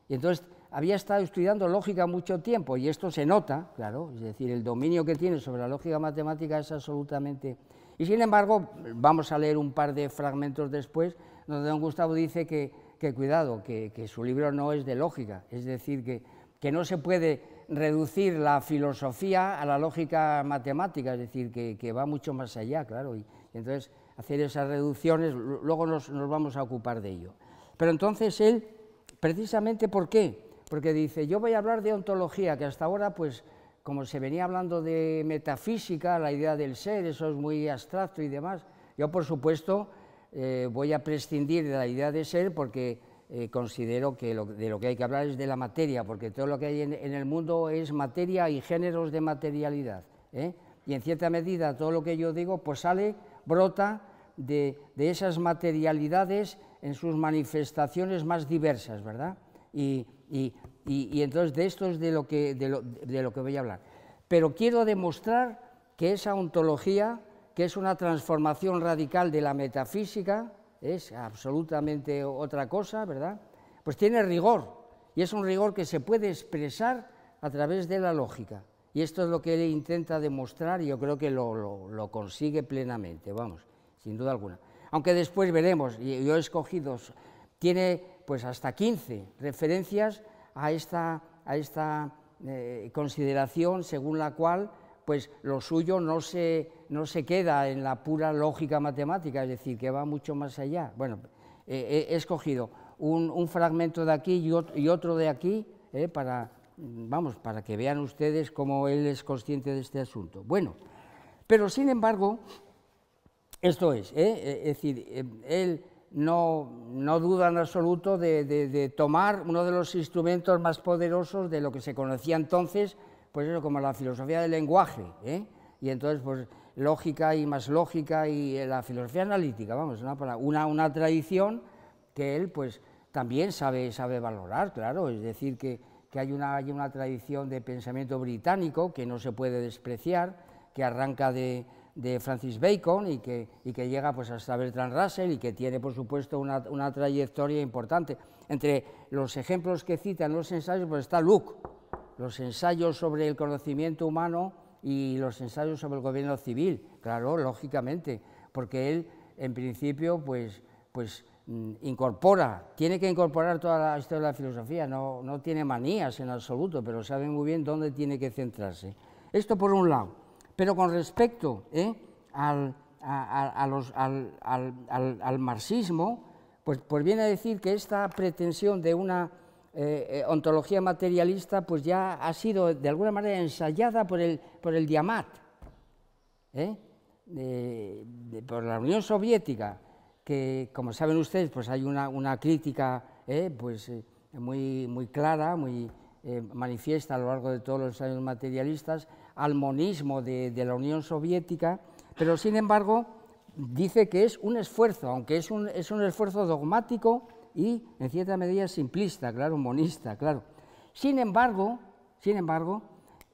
Y entonces había estado estudiando lógica mucho tiempo y esto se nota, claro, es decir, el dominio que tiene sobre la lógica matemática es absolutamente y sin embargo, vamos a leer un par de fragmentos después, donde don Gustavo dice que, cuidado, que, su libro no es de lógica, es decir, que, que, no se puede reducir la filosofía a la lógica matemática, es decir, que, va mucho más allá, claro, y, entonces hacer esas reducciones, luego nos, nos vamos a ocupar de ello. Pero entonces él, precisamente, ¿por qué? Porque dice, yo voy a hablar de ontología, que hasta ahora pues como se venía hablando de metafísica, la idea del ser, eso es muy abstracto y demás, yo por supuesto eh, voy a prescindir de la idea de ser porque eh, considero que lo, de lo que hay que hablar es de la materia, porque todo lo que hay en, el mundo es materia y géneros de materialidad. ¿eh? Y en cierta medida todo lo que yo digo pues sale, brota de, esas materialidades en sus manifestaciones más diversas, ¿verdad? Y, y, y, entonces de esto es de lo, que, de lo, que voy a hablar. Pero quiero demostrar que esa ontología, que es una transformación radical de la metafísica, es absolutamente otra cosa, ¿verdad? Pues tiene rigor, y es un rigor que se puede expresar a través de la lógica. Y esto es lo que él intenta demostrar y yo creo que lo, consigue plenamente, vamos, sin duda alguna. Aunque después veremos, y yo he escogido, tiene pues hasta 15 referencias a esta, eh, consideración según la cual pues lo suyo no se, no se queda en la pura lógica matemática, es decir, que va mucho más allá. Bueno, eh, eh, he escogido un, fragmento de aquí y otro de aquí para, vamos, para que vean ustedes cómo él es consciente de este asunto. Bueno, pero sin embargo, esto es, es decir, él no, no duda en absoluto de, tomar uno de los instrumentos más poderosos de lo que se conocía entonces, pues eso como la filosofía del lenguaje, ¿eh? y entonces pues lógica y más lógica y eh, la filosofía analítica, vamos, una, una, tradición que él pues también sabe, sabe valorar, claro, es decir que, que hay, una, hay una tradición de pensamiento británico que no se puede despreciar, que arranca de, de Francis Bacon y que, y que llega pues, hasta Bertrand Russell y que tiene, por supuesto, una, trayectoria importante. Entre los ejemplos que citan los ensayos pues, está Luke, los ensayos sobre el conocimiento humano y los ensayos sobre el gobierno civil, claro, lógicamente, porque él, en principio, pues, pues mm, incorpora, tiene que incorporar toda la historia de la filosofía, no, no tiene manías en absoluto, pero sabe muy bien dónde tiene que centrarse. Esto por un lado. Pero con respecto ¿eh? al, marxismo, pues, pues, viene a decir que esta pretensión de una eh, eh, ontología materialista pues ya ha sido de alguna manera ensayada por el, Diamat, por la Unión Soviética, que como saben ustedes pues hay una, crítica pues, muy, muy clara, muy manifiesta a lo largo de todos los años materialistas al monismo de, la Unión Soviética, pero sin embargo dice que es un esfuerzo, aunque es un, esfuerzo dogmático y en cierta medida simplista, claro, monista, claro. Sin embargo, sin embargo,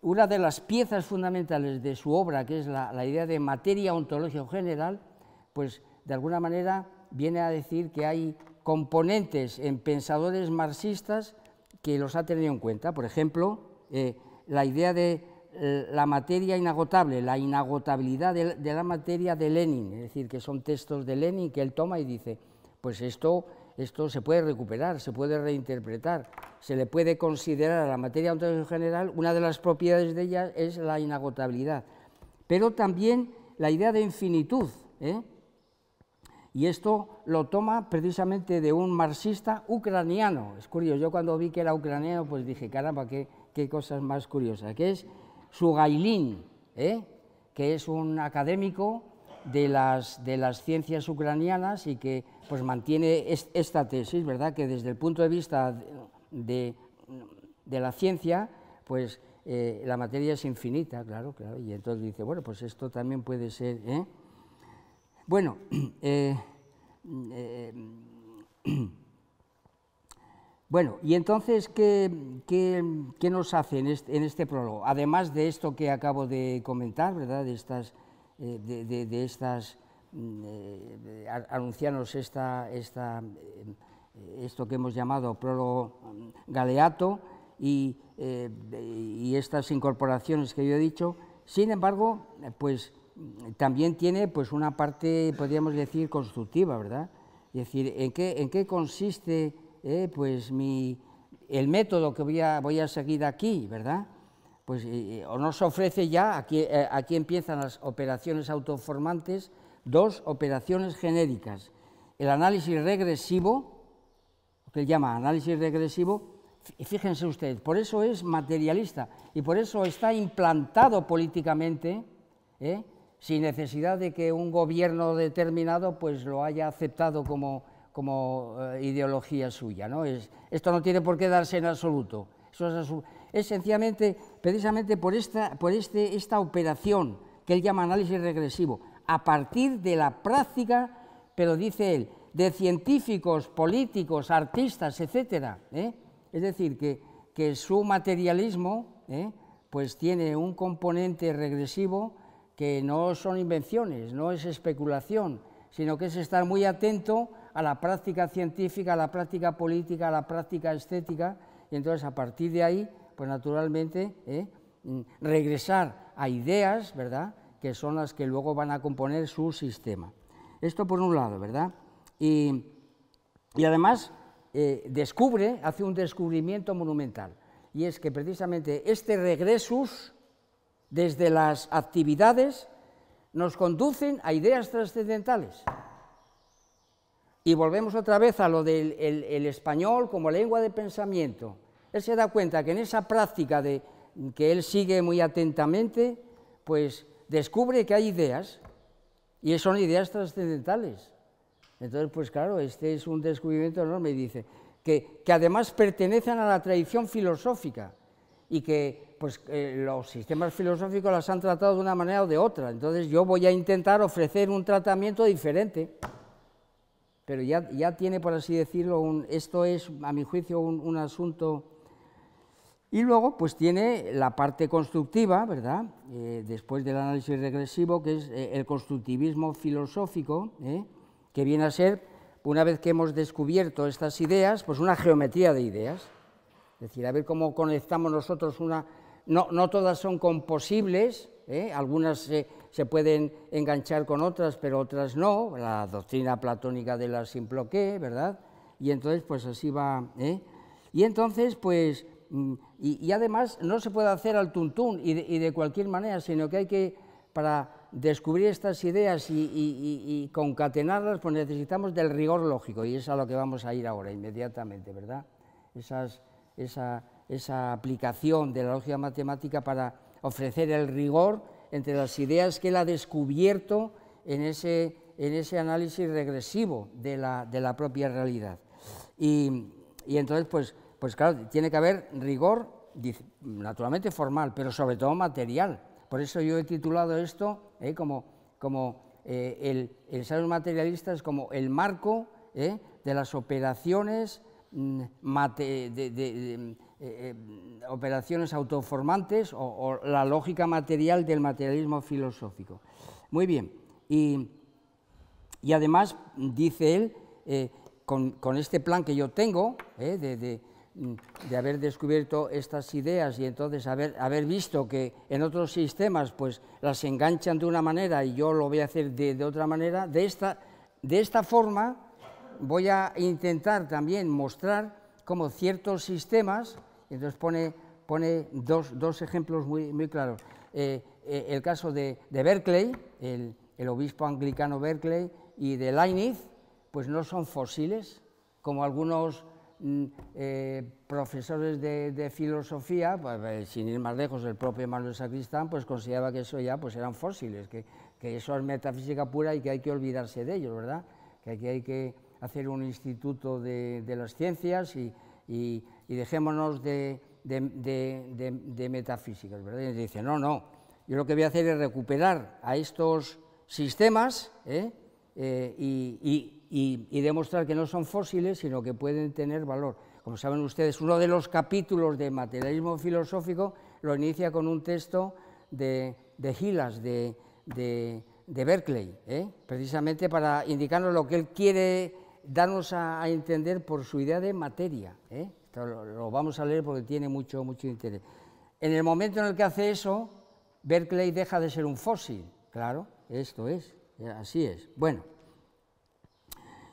una de las piezas fundamentales de su obra, que es la, idea de materia ontológica general, pues de alguna manera viene a decir que hay componentes en pensadores marxistas que los ha tenido en cuenta. Por ejemplo, eh, la idea de la materia inagotable, la inagotabilidad de, la materia de Lenin, es decir, que son textos de Lenin que él toma y dice, pues esto, esto se puede recuperar, se puede reinterpretar, se le puede considerar a la materia en general, una de las propiedades de ella es la inagotabilidad, pero también la idea de infinitud, ¿eh? y esto lo toma precisamente de un marxista ucraniano, es curioso, yo cuando vi que era ucraniano, pues dije, caramba, qué, qué cosas más curiosas, que es Sugailin, ¿eh? que es un académico de las, de las ciencias ucranianas y que pues, mantiene esta tesis, ¿verdad? que desde el punto de vista de, la ciencia, pues eh, la materia es infinita, claro, claro, y entonces dice, bueno, pues esto también puede ser... ¿eh? Bueno, eh, eh, bueno, y entonces, ¿qué, qué, nos hace en este, prólogo? Además de esto que acabo de comentar, ¿verdad? De estas, eh, de, estas mm, eh, anunciarnos esta, esta, eh, esto que hemos llamado prólogo mm, galeato y, estas incorporaciones que yo he dicho, sin embargo, pues también tiene pues una parte, podríamos decir, constructiva, ¿verdad? Es decir, ¿en qué, en qué consiste eh, pues el método que voy a, voy a seguir aquí, ¿verdad? Pues eh, eh, nos ofrece ya, aquí, aquí empiezan las operaciones autoformantes, dos operaciones genéricas. El análisis regresivo, que él llama análisis regresivo, fíjense ustedes, por eso es materialista y por eso está implantado políticamente, sin necesidad de que un gobierno determinado pues lo haya aceptado como como eh, ideología suya. ¿no? Es, esto no tiene por qué darse en absoluto. ...esencialmente... es, sencillamente, precisamente por, esta, por este, esta operación que él llama análisis regresivo, a partir de la práctica, pero dice él, de científicos, políticos, artistas, etc. ¿eh? Es decir, que, su materialismo ¿eh? pues tiene un componente regresivo que no son invenciones, no es especulación, sino que es estar muy atento a la práctica científica, a la práctica política, a la práctica estética, y entonces a partir de ahí, pues naturalmente, ¿eh? mm, regresar a ideas, ¿verdad?, que son las que luego van a componer su sistema. Esto por un lado, ¿verdad? Y, además eh, descubre, hace un descubrimiento monumental, y es que precisamente este regresus desde las actividades nos conducen a ideas trascendentales. Y volvemos otra vez a lo del español como lengua de pensamiento. Él se da cuenta que en esa práctica de, que él sigue muy atentamente, pues descubre que hay ideas y son ideas trascendentales. Entonces, pues claro, este es un descubrimiento enorme y dice que, además pertenecen a la tradición filosófica y que pues, eh, los sistemas filosóficos las han tratado de una manera o de otra. Entonces yo voy a intentar ofrecer un tratamiento diferente pero ya, ya tiene, por así decirlo, esto es, a mi juicio, un, asunto... Y luego, pues tiene la parte constructiva, ¿verdad? Eh, después del análisis regresivo, que es eh, el constructivismo filosófico, ¿eh? que viene a ser, una vez que hemos descubierto estas ideas, pues una geometría de ideas. Es decir, a ver cómo conectamos nosotros una... No, no todas son composibles, algunas se pueden enganchar con otras, pero otras no, la doctrina platónica de la simploqué, ¿verdad? Y entonces, pues así va. ¿eh? Y entonces, pues, mm, y, además no se puede hacer al tuntún y de, cualquier manera, sino que hay que, para descubrir estas ideas y, concatenarlas, pues necesitamos del rigor lógico, y es a lo que vamos a ir ahora inmediatamente, ¿verdad? esa, aplicación de la lógica matemática para ofrecer el rigor entre las ideas que él ha descubierto en ese, en ese análisis regresivo de la, propia realidad. Y, entonces, pues, pues claro, tiene que haber rigor, naturalmente formal, pero sobre todo material. Por eso yo he titulado esto eh, como, como eh, el, el materialista es como el marco eh, de las operaciones mm, eh, eh, operaciones autoformantes o, la lógica material del materialismo filosófico. Muy bien, y, además dice él, eh, con, este plan que yo tengo, mm, de, haber descubierto estas ideas y entonces haber, haber, visto que en otros sistemas pues, las enganchan de una manera y yo lo voy a hacer de, otra manera, de esta, de esta forma voy a intentar también mostrar cómo ciertos sistemas entonces pone, pone dos, dos, ejemplos muy, muy claros. Eh, eh, el caso de, Berkeley, el, obispo anglicano Berkeley, y de Leibniz, pues no son fósiles, como algunos mm, eh, profesores de, filosofía, pues, sin ir más lejos, el propio Manuel Sacristán, pues consideraba que eso ya pues eran fósiles, que, eso es metafísica pura y que hay que olvidarse de ellos, ¿verdad? Que aquí hay que hacer un instituto de, las ciencias y, y dejémonos de, de, de, ¿verdad? dice, no, no, yo lo que voy a hacer es recuperar a estos sistemas ¿eh? Eh, y, demostrar que no son fósiles, sino que pueden tener valor. Como saben ustedes, uno de los capítulos de materialismo filosófico lo inicia con un texto de, de Gilas, de, Berkeley, ¿eh? precisamente para indicarnos lo que él quiere darnos a, entender por su idea de materia. ¿eh? lo, vamos a leer porque tiene mucho, mucho interés. En el momento en el que hace eso, Berkeley deja de ser un fósil, claro, esto es, eh, así es. Bueno,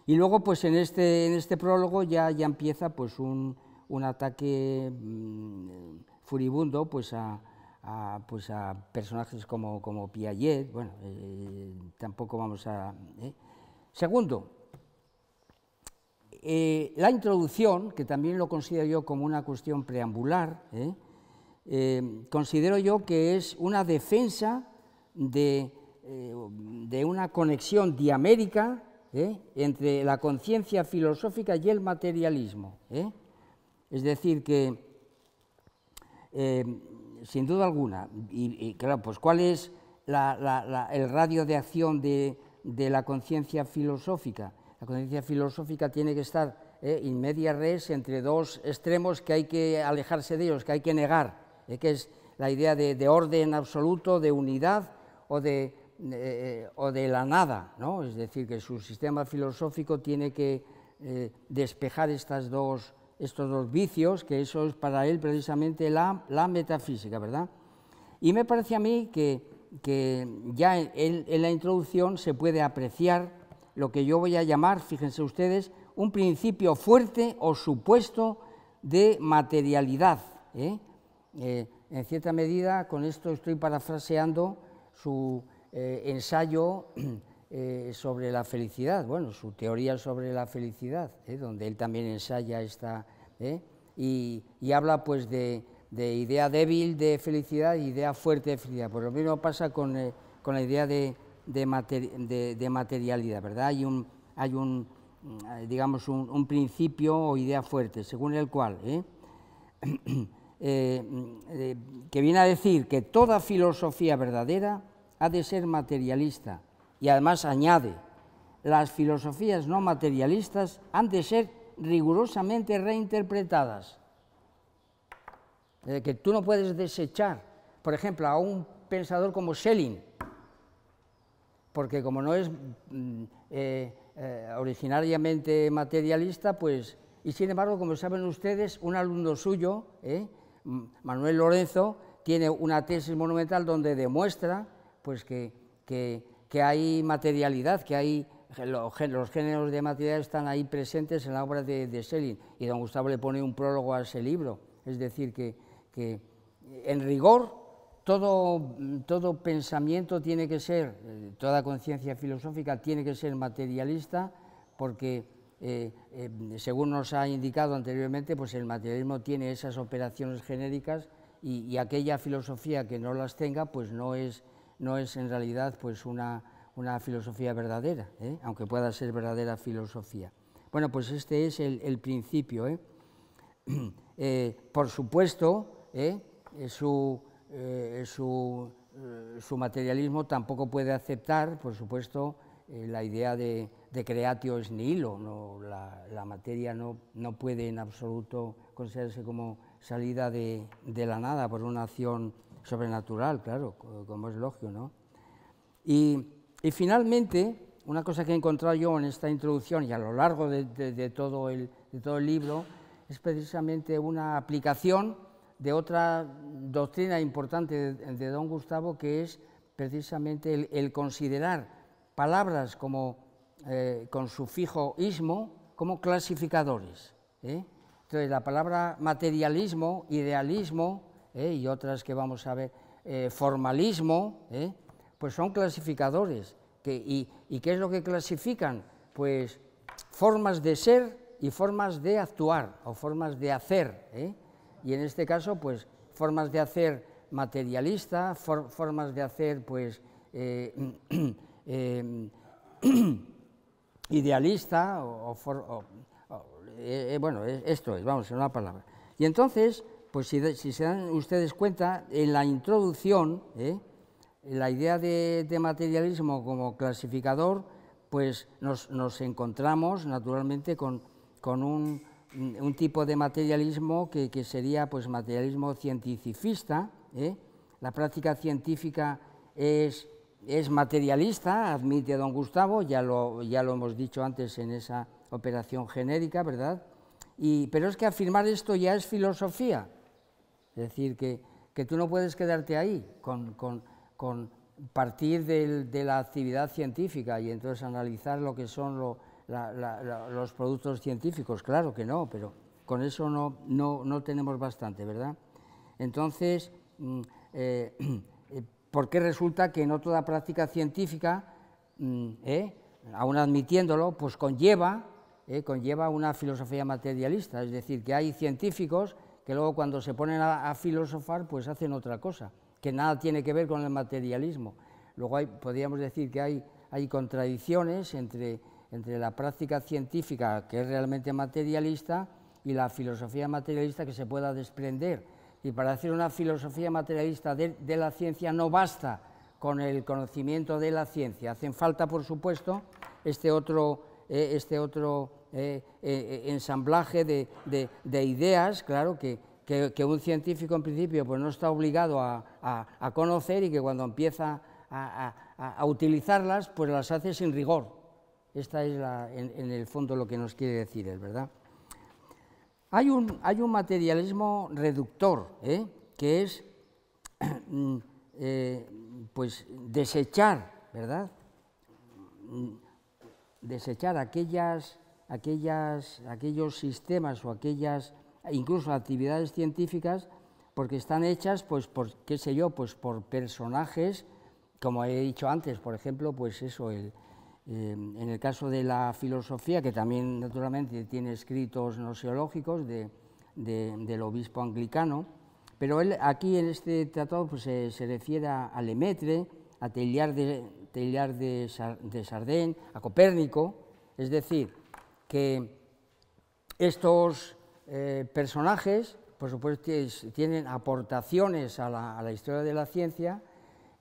y luego pues en este, en este prólogo ya, ya empieza pues un, ataque mm, furibundo pues a, pues a personajes como, como Piaget, bueno, eh, tampoco vamos a... Eh. Segundo, eh, la introducción, que también lo considero yo como una cuestión preambular, ¿eh? Eh, considero yo que es una defensa de, una conexión diamérica entre la conciencia filosófica y el materialismo. Es decir, que, sin duda alguna, y, claro, pues cuál es el radio de acción de la conciencia filosófica, la conciencia filosófica tiene que estar en eh, media res entre dos extremos que hay que alejarse de ellos, que hay que negar, eh, que es la idea de, orden absoluto, de unidad o de, eh, o de la nada. ¿no? Es decir, que su sistema filosófico tiene que despejar estas dos, estos dos vicios, que eso es para él precisamente la, metafísica, ¿verdad? Y me parece a mí que, ya en la introducción se puede apreciar lo que yo voy a llamar, fíjense ustedes, un principio fuerte o supuesto de materialidad. ¿eh? Eh, en cierta medida, con esto estoy parafraseando su eh, ensayo sobre la felicidad, bueno, su teoría sobre la felicidad, donde él también ensaya esta... Y, habla pues de, idea débil de felicidad idea fuerte de felicidad. Pues lo mismo pasa con la idea de, de, de, materialidad, ¿verdad? Hay un, hay un eh, digamos, un, principio o idea fuerte, según el cual, ¿eh? Eh, que viene a decir que toda filosofía verdadera ha de ser materialista y además añade, las filosofías no materialistas han de ser rigurosamente reinterpretadas. que tú no puedes desechar, por ejemplo, a un pensador como Schelling, porque como no es mm, eh, eh, originariamente materialista, pues, y sin embargo, como saben ustedes, un alumno suyo, ¿eh? Manuel Lorenzo, tiene una tesis monumental donde demuestra pues, que, hay materialidad, que hay los géneros de materialidad están ahí presentes en la obra de, de y don Gustavo le pone un prólogo a ese libro. Es decir, que, que en rigor Mm, todo, pensamiento tiene que ser, eh, toda conciencia filosófica tiene que ser materialista porque... Eh, eh, según nos ha indicado anteriormente, pues el materialismo tiene esas operaciones genéricas y, aquella filosofía que no las tenga, pues no es, no es en realidad pues una, filosofía verdadera, aunque pueda ser verdadera filosofía. Bueno, pues este es el principio. por supuesto, su, eh, eh, su, materialismo tampoco puede aceptar, por supuesto, eh, la idea de, creatio es nihilo, no, la, materia no, no, puede en absoluto considerarse como salida de, la nada por una acción sobrenatural, claro, como es lógico. ¿no? Y, finalmente, una cosa que he encontrado yo en esta introducción y a lo largo de, de todo, el, de todo el libro, es precisamente una aplicación de otra doctrina importante de, don Gustavo, que es precisamente el, considerar palabras como eh, con sufijo ismo como clasificadores. ¿eh? Entonces, la palabra materialismo, idealismo ¿eh? y otras que vamos a ver, formalismo, pues son clasificadores. y, y, qué es lo que clasifican? Pues formas de ser y formas de actuar o formas de hacer y en este caso, pues, formas de hacer materialista, formas de hacer, pues, eh, em, idealista, o, eh, eh, bueno, esto es, vamos, en una palabra. Y entonces, pues si, se dan ustedes cuenta, en la introducción, la idea de, materialismo como clasificador, pues nos, encontramos naturalmente con un Mm, un tipo de materialismo que, que sería pues, materialismo cientificista. ¿eh? La práctica científica es, es, materialista, admite don Gustavo, ya lo, ya lo hemos dicho antes en esa operación genérica, ¿verdad? Y, pero es que afirmar esto ya es filosofía, es decir, que, que tú no puedes quedarte ahí con, con, con partir de la actividad científica y entonces analizar lo que son los los productos científicos, claro que no, pero con eso no, no, tenemos bastante, ¿verdad? Entonces, mm, eh, eh, ¿por qué resulta que no toda práctica científica, mm, eh, aún admitiéndolo, pues conlleva, conlleva una filosofía materialista? Es decir, que hay científicos que luego cuando se ponen a, filosofar, pues hacen otra cosa, que nada tiene que ver con el materialismo. Luego hay, podríamos decir que hay, hay contradicciones entre entre la práctica científica, que es realmente materialista, y la filosofía materialista que se pueda desprender. Y para hacer una filosofía materialista de, la ciencia no basta con el conocimiento de la ciencia. Hacen falta, por supuesto, este otro, eh, este eh, eh, ensamblaje de, ideas, claro, que, un científico en principio pues, no está obligado a, conocer y que cuando empieza a, a utilizarlas, pues las hace sin rigor. Esta es en, el fondo lo que nos quiere decir ¿verdad? Hay un, hay un materialismo reductor, ¿eh? que es mm, eh, pues desechar, ¿verdad? Mm, desechar aquellas, aquellas, aquellos sistemas o aquellas incluso actividades científicas porque están hechas pues por qué sé yo, pues por personajes, como he dicho antes, por ejemplo, pues eso el Em, en el caso de la filosofía, que también naturalmente tiene escritos noseológicos de, del obispo anglicano, pero aquí en este tratado pues, se, refiere a Lemaitre, a Teilhard de, Sardén, a Copérnico, es decir, que estos eh, personajes, por supuesto, tienen aportaciones a la, a la historia de la ciencia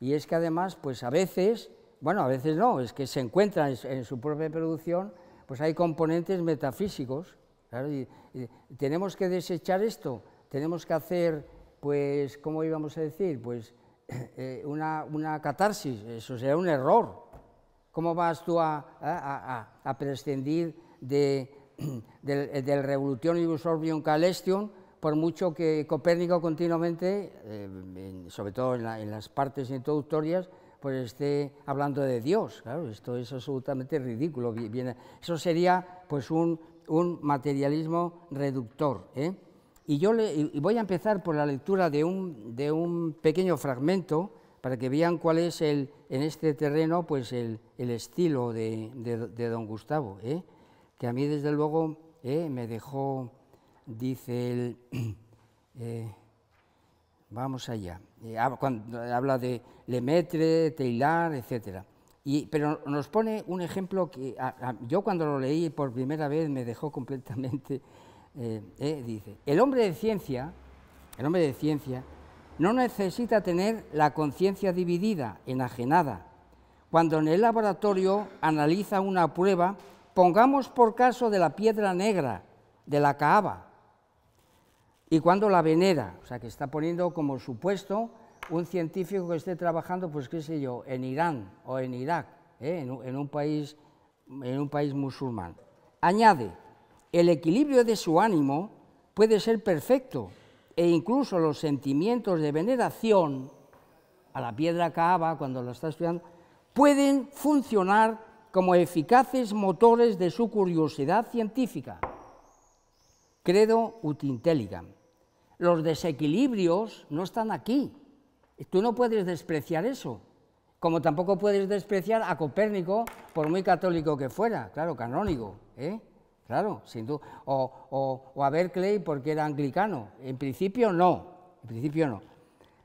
y es que además, pues a veces, bueno, a veces no, es que se encuentran en, su propia producción, pues hay componentes metafísicos, tenemos que desechar esto, tenemos que hacer, pues, ¿cómo íbamos a decir? Pues eh, una, una, catarsis, eso será un error. ¿Cómo vas tú a, a, a, prescindir de, del, del revolutionibus orbium calestium, por mucho que Copérnico continuamente, eh, sobre todo en, las partes introductorias, pues esté hablando de Dios. Claro, esto es absolutamente ridículo. eso sería pues un, materialismo reductor. ¿eh? Y yo le, voy a empezar por la lectura de un, de un pequeño fragmento para que vean cuál es el, en este terreno pues el, estilo de, don Gustavo, ¿eh? que a mí desde luego ¿eh? me dejó, dice él, Vamos allá. Eh, cuando habla de Lemaitre, Teilhard, etc. pero nos pone un ejemplo que yo cuando lo leí por primera vez me dejó completamente... Eh, eh, dice, el hombre de ciencia, el hombre de ciencia, no necesita tener la conciencia dividida, enajenada. Cuando en el laboratorio analiza una prueba, pongamos por caso de la piedra negra, de la caaba, y cuando la venera, o sea, que está poniendo como supuesto un científico que esté trabajando, pues qué sé yo, en Irán o en Irak, ¿eh? en, un país, en un país musulmán. Añade, el equilibrio de su ánimo puede ser perfecto e incluso los sentimientos de veneración a la piedra Kaaba cuando la está estudiando, pueden funcionar como eficaces motores de su curiosidad científica. Credo ut los desequilibrios no están aquí. Tú no puedes despreciar eso, como tampoco puedes despreciar a Copérnico, por muy católico que fuera, claro, canónigo, ¿eh? claro, sin duda. O, o a Berkeley porque era anglicano. En principio no, en principio no.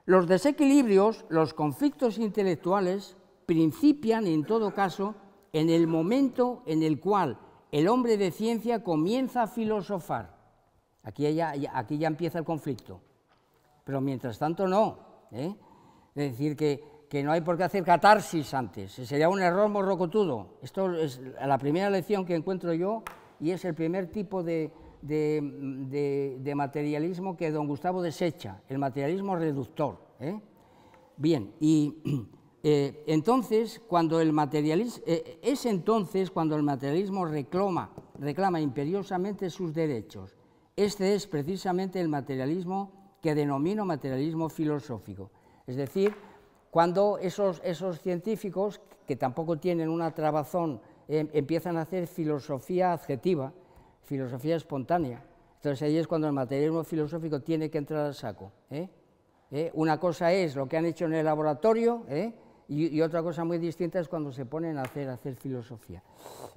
Los desequilibrios, los conflictos intelectuales, principian en todo caso en el momento en el cual el hombre de ciencia comienza a filosofar. Aquí ya, empieza el conflicto. Pero mientras tanto no. ¿eh? Es decir, que, no hay por qué hacer catarsis antes. Sería un error morrocotudo. Esto es la primera lección que encuentro yo y es el primer tipo de, materialismo que don Gustavo desecha, el materialismo reductor. ¿eh? Bien, y eh, entonces cuando el materialismo, es entonces cuando el materialismo reclama, reclama imperiosamente sus derechos este es precisamente el materialismo que denomino materialismo filosófico, es decir, cuando esos, esos científicos, que tampoco tienen una trabazón, eh, empiezan a hacer filosofía adjetiva, filosofía espontánea, entonces ahí es cuando el materialismo filosófico tiene que entrar al saco. ¿eh? ¿Eh? Una cosa es lo que han hecho en el laboratorio y, y, otra cosa muy distinta es cuando se ponen a hacer, a hacer filosofía.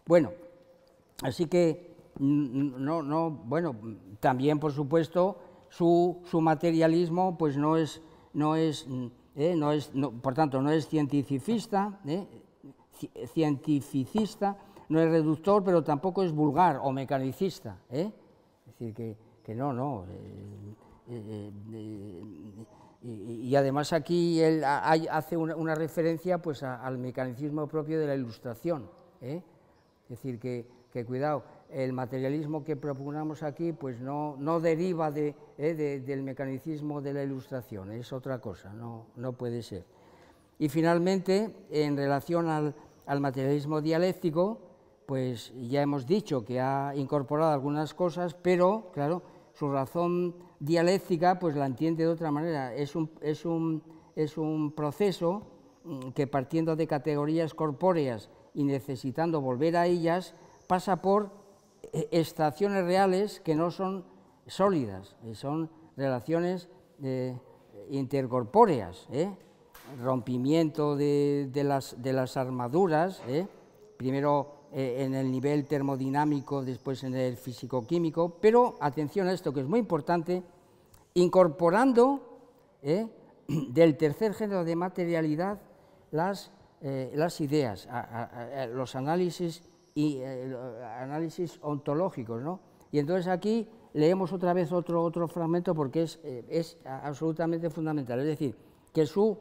Bueno, así que Mm, no, no, bueno, también por supuesto su, materialismo pues no es, no es, mm, eh, no es por tanto, no es eh, cientificista, no es reductor, pero tampoco es vulgar o mecanicista. Eh. Es decir, que, no, no. Y, además aquí él hace una, referencia pues al mecanicismo propio de la ilustración. Es decir, que, que cuidado el materialismo que proponemos aquí pues no, no deriva eh, de, del mecanicismo de la ilustración, es otra cosa, no, no puede ser. Y finalmente, en relación al, materialismo dialéctico, pues ya hemos dicho que ha incorporado algunas cosas, pero, claro, su razón dialéctica pues la entiende de otra manera. Es un, es un, es un proceso mm, que partiendo de categorías corpóreas y necesitando volver a ellas, pasa por e, estaciones reales que no son sólidas, eh, son relaciones eh, intercorpóreas, eh, rompimiento de, las, armaduras, primero en el nivel termodinámico, después en el físico-químico, pero atención a esto que es muy importante, incorporando del tercer género de materialidad las, ideas, los análisis y eh, análisis ontológicos. ¿no? Y entonces aquí leemos otra vez otro, otro fragmento porque es, eh, absolutamente fundamental. Es decir, que su,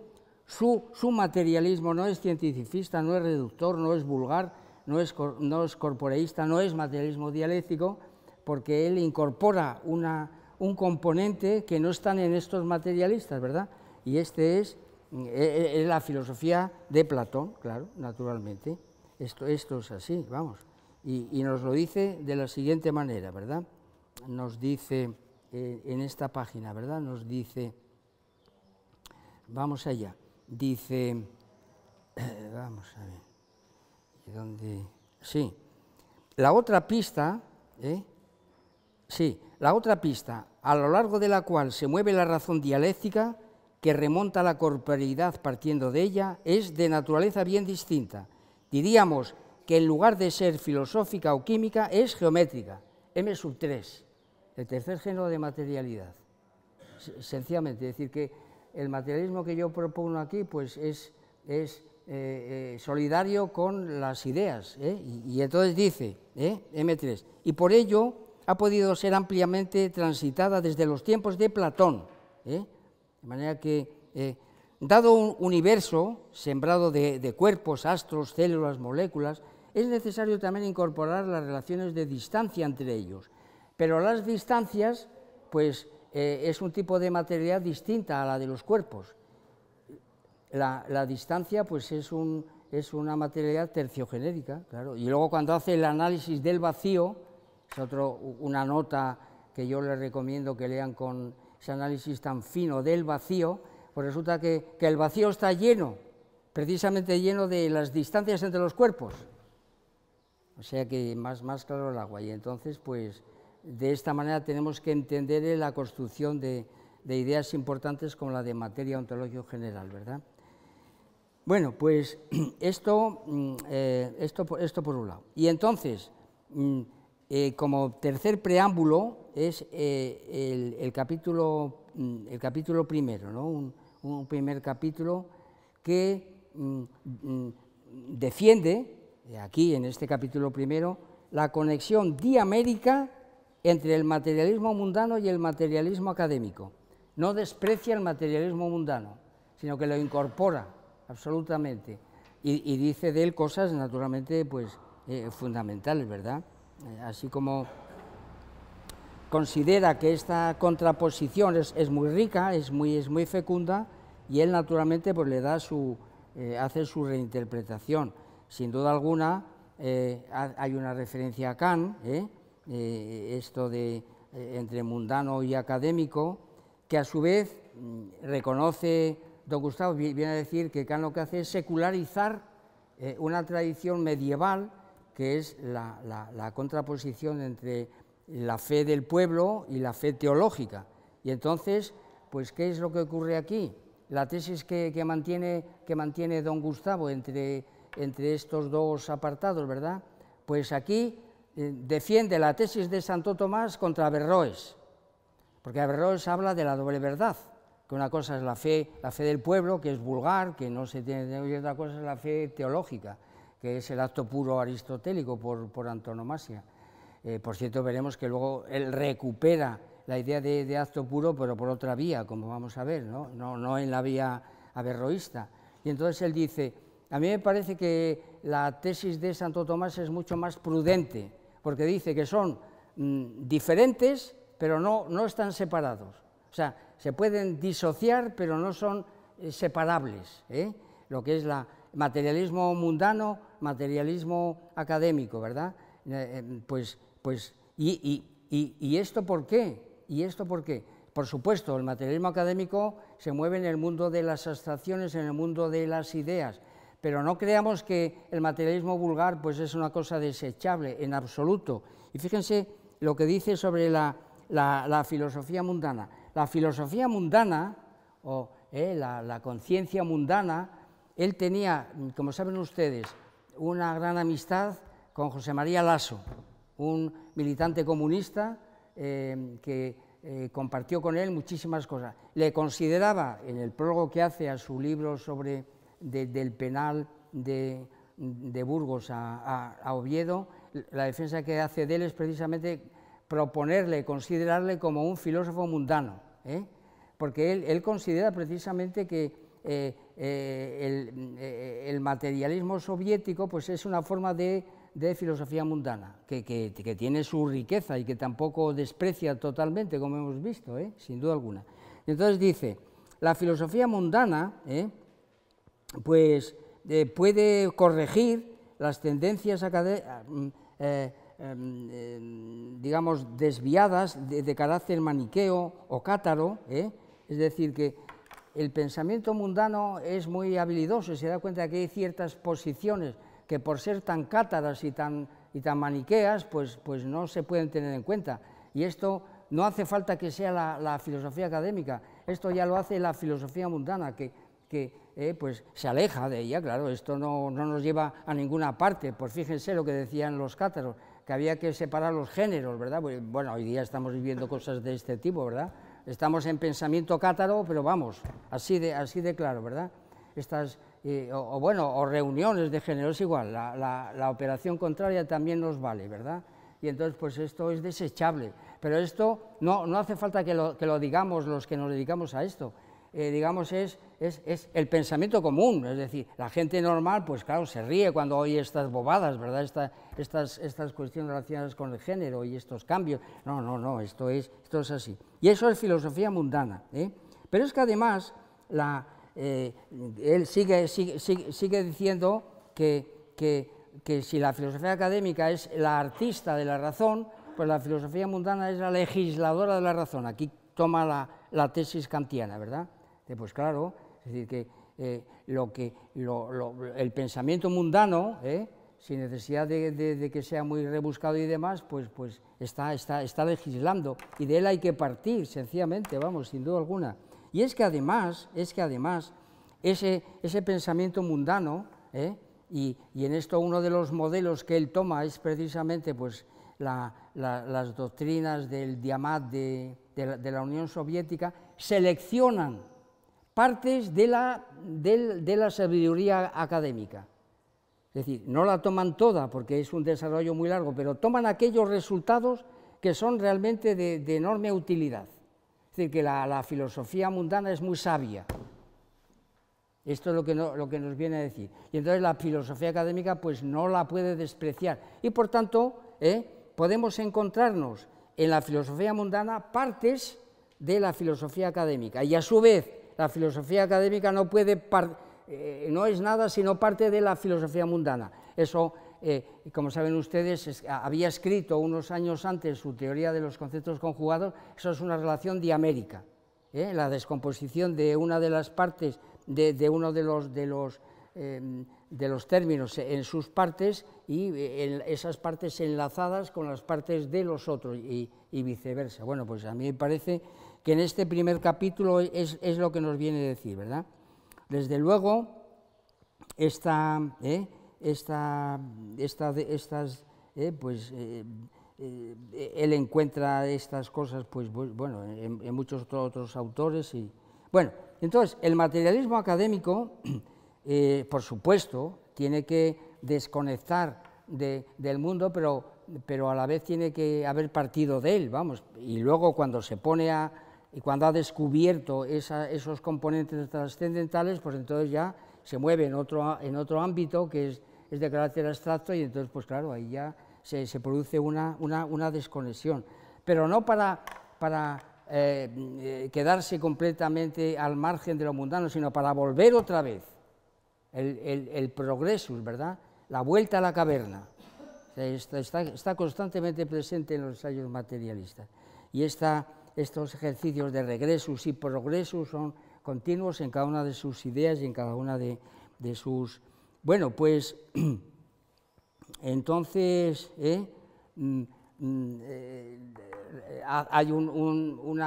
su, materialismo no es cientificista, no es reductor, no es vulgar, no es, no es corporeísta, no es materialismo dialéctico, porque él incorpora una, un componente que no están en estos materialistas, ¿verdad? Y este es, eh, es la filosofía de Platón, claro, naturalmente esto, es así, vamos. Y, nos lo dice de la siguiente manera, ¿verdad? Nos dice eh, en esta página, ¿verdad? Nos dice, vamos allá, dice, vamos a ver, dónde? Sí, la otra pista, ¿eh? Sí, la otra pista, a lo largo de la cual se mueve la razón dialéctica, que remonta a la corporeidad partiendo de ella, es de naturaleza bien distinta diríamos que en lugar de ser filosófica o química es geométrica, M 3, el tercer género de materialidad. Sencillamente, es decir, que el materialismo que yo propongo aquí pues es, eh, eh, solidario con las ideas. ¿eh? Y, y, entonces dice, M3, y por ello ha podido ser ampliamente transitada desde los tiempos de Platón. De manera que Dado un universo sembrado de, cuerpos, astros, células, moléculas, es necesario también incorporar las relaciones de distancia entre ellos. Pero las distancias, pues, eh, es un tipo de materialidad distinta a la de los cuerpos. La, distancia, pues, es, una materialidad terciogenérica, claro. Y luego cuando hace el análisis del vacío, es otra una nota que yo les recomiendo que lean con ese análisis tan fino del vacío, pues resulta que, el vacío está lleno, precisamente lleno de las distancias entre los cuerpos. O sea que más, más claro el agua. Y entonces, pues, de esta manera tenemos que entender la construcción de, ideas importantes como la de materia ontológica general, ¿verdad? Bueno, pues esto, mm, eh, esto, esto, por un lado. Y entonces, mm, eh, como tercer preámbulo, es eh, el, capítulo, mm, el capítulo primero, ¿no? un primer capítulo que mm, mm, defiende, aquí en este capítulo primero, la conexión diamérica entre el materialismo mundano y el materialismo académico. No desprecia el materialismo mundano, sino que lo incorpora absolutamente y, dice de él cosas naturalmente pues, eh, fundamentales, ¿verdad? Eh, así como considera que esta contraposición es, muy rica, es muy, es muy, fecunda, y él naturalmente pues, le da su, eh, hace su reinterpretación. Sin duda alguna, eh, hay una referencia a Kant, ¿eh? esto de entre mundano y académico, que a su vez mm, reconoce, don Gustavo viene a decir que Kant lo que hace es secularizar una tradición medieval, que es la, la contraposición entre la fe del pueblo y la fe teológica. Y entonces, pues, ¿qué es lo que ocurre aquí? La tesis que, que mantiene, don Gustavo entre, estos dos apartados, ¿verdad? Pues aquí eh, defiende la tesis de Santo Tomás contra Averroes, porque Averroes habla de la doble verdad, que una cosa es la fe, la fe del pueblo, que es vulgar, que no se tiene, y otra cosa es la fe teológica, que es el acto puro aristotélico por antonomasia. Eh, por cierto, veremos que luego él recupera la idea de, acto puro, pero por otra vía, como vamos a ver, ¿no? No, no en la vía averroísta. Y entonces él dice, a mí me parece que la tesis de Santo Tomás es mucho más prudente, porque dice que son mm, diferentes, pero no, no están separados. O sea, se pueden disociar, pero no son eh, separables. ¿eh? Lo que es la materialismo mundano, materialismo académico, ¿verdad? pues pues, y, esto por qué? ¿Y esto por Por supuesto, el materialismo académico se mueve en el mundo de las abstracciones, en el mundo de las ideas, pero no creamos que el materialismo vulgar pues, es una cosa desechable en absoluto. Y fíjense lo que dice sobre la, filosofía mundana. La filosofía mundana, o eh, la, la conciencia mundana, él tenía, como saben ustedes, una gran amistad con José María Lasso un militante comunista eh, que eh, compartió con él muchísimas cosas. Le consideraba, en el prólogo que hace a su libro sobre del penal de, Burgos a, Oviedo, la defensa que hace de él es precisamente proponerle, considerarle como un filósofo mundano, ¿eh? porque él, considera precisamente que el, el, materialismo soviético pues es una forma de de filosofía mundana, que, que, tiene su riqueza y que tampoco desprecia totalmente, como hemos visto, ¿eh? sin duda alguna. Entonces dice, la filosofía mundana ¿eh? pues, eh, puede corregir las tendencias mm, em, em, digamos, desviadas de, de, carácter maniqueo o cátaro, es decir, que el pensamiento mundano es muy habilidoso y se da cuenta que hay ciertas posiciones que por ser tan cátaras y tan, maniqueas, pues, pues, no se pueden tener en cuenta. Y esto no hace falta que sea la, filosofía académica, esto ya lo hace la filosofía mundana, que, eh, pues se aleja de ella, claro, esto no, nos lleva a ninguna parte, pues fíjense lo que decían los cátaros, que había que separar los géneros, ¿verdad? Pues, bueno, hoy día estamos viviendo cosas de este tipo, ¿verdad? Estamos en pensamiento cátaro, pero vamos, así de, así de claro, ¿verdad? Estas o, bueno, o reuniones de género, es igual, la, operación contraria también nos vale, ¿verdad? Y entonces, pues esto es desechable. Pero esto no, no hace falta que lo, que lo digamos los que nos dedicamos a esto. Eh, digamos, es, es, el pensamiento común, es decir, la gente normal, pues claro, se ríe cuando oye estas bobadas, ¿verdad? estas, estas cuestiones relacionadas con el género y estos cambios. No, no, no, esto es, esto es así. Y eso es filosofía mundana. ¿eh? Pero es que además la, eh, él sigue, diciendo que, si la filosofía académica es la artista de la razón, pues la filosofía mundana es la legisladora de la razón. Aquí toma la, tesis kantiana, ¿verdad? Eh, pues claro, es decir, que, eh, lo que el pensamiento mundano, sin necesidad de, que sea muy rebuscado y demás, pues, pues está, está legislando. Y de él hay que partir, sencillamente, vamos, sin duda alguna. Y es que además, es que además, ese, ese pensamiento mundano, ¿eh? y, en esto uno de los modelos que él toma es precisamente pues, las doctrinas del Diamat de, la, Unión Soviética, seleccionan partes de la, la sabiduría académica. Es decir, no la toman toda porque es un desarrollo muy largo, pero toman aquellos resultados que son realmente de enorme utilidad decir, que la, filosofía mundana es muy sabia. Esto es lo que, lo que nos viene a decir. Y entonces la filosofía académica pues no la puede despreciar. Y por tanto, ¿eh? podemos encontrarnos en la filosofía mundana partes de la filosofía académica. Y a su vez, la filosofía académica no, puede eh, no es nada sino parte de la filosofía mundana. Eso eh, como saben ustedes, había escrito unos años antes su teoría de los conceptos conjugados, eso es una relación diamérica. ¿eh? La descomposición de una de las partes de, uno de los, de los, em, de los términos en sus partes y eh, en esas partes enlazadas con las partes de los otros y, viceversa. Bueno, pues a mí me parece que en este primer capítulo es, lo que nos viene a decir, ¿verdad? Desde luego, esta, esta, estas, eh, pues eh, eh, él encuentra estas cosas, pues bueno, en, muchos otros, autores y bueno, entonces el materialismo académico, por supuesto, tiene que desconectar del mundo, pero, pero a la vez tiene que haber partido de él, vamos, y luego cuando se pone a y cuando ha descubierto esos componentes trascendentales, pues entonces ya se mueve en otro, en otro ámbito que es, es de carácter abstracto y entonces, pues claro, ahí ya se, se produce una, una, desconexión. Pero no para, para eh, eh, quedarse completamente al margen de lo mundano, sino para volver otra vez. El, el, el ¿verdad? La vuelta a la caverna. Está, está, está, constantemente presente en los ensayos materialistas. Y esta, estos ejercicios de regresos y progresos son continuos en cada una de sus ideas y en cada una de, sus... Bueno, pues entonces hay un,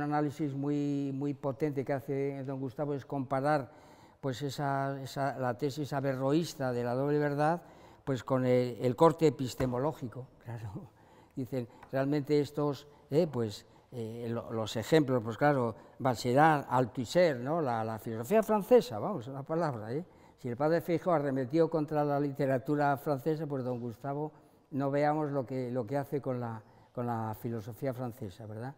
análisis muy, muy potente que hace don Gustavo, es comparar pues esa, la tesis averroísta de la doble verdad pues con el, corte epistemológico. Dicen, realmente estos, ¿eh? pues eh, los ejemplos, pues claro, Bachelard, Althusser, ¿no? La, la, filosofía francesa, vamos, una palabra. ¿eh? Si el padre Fijo arremetió contra la literatura francesa, pues don Gustavo no veamos lo que, lo que hace con la, con la filosofía francesa, ¿verdad?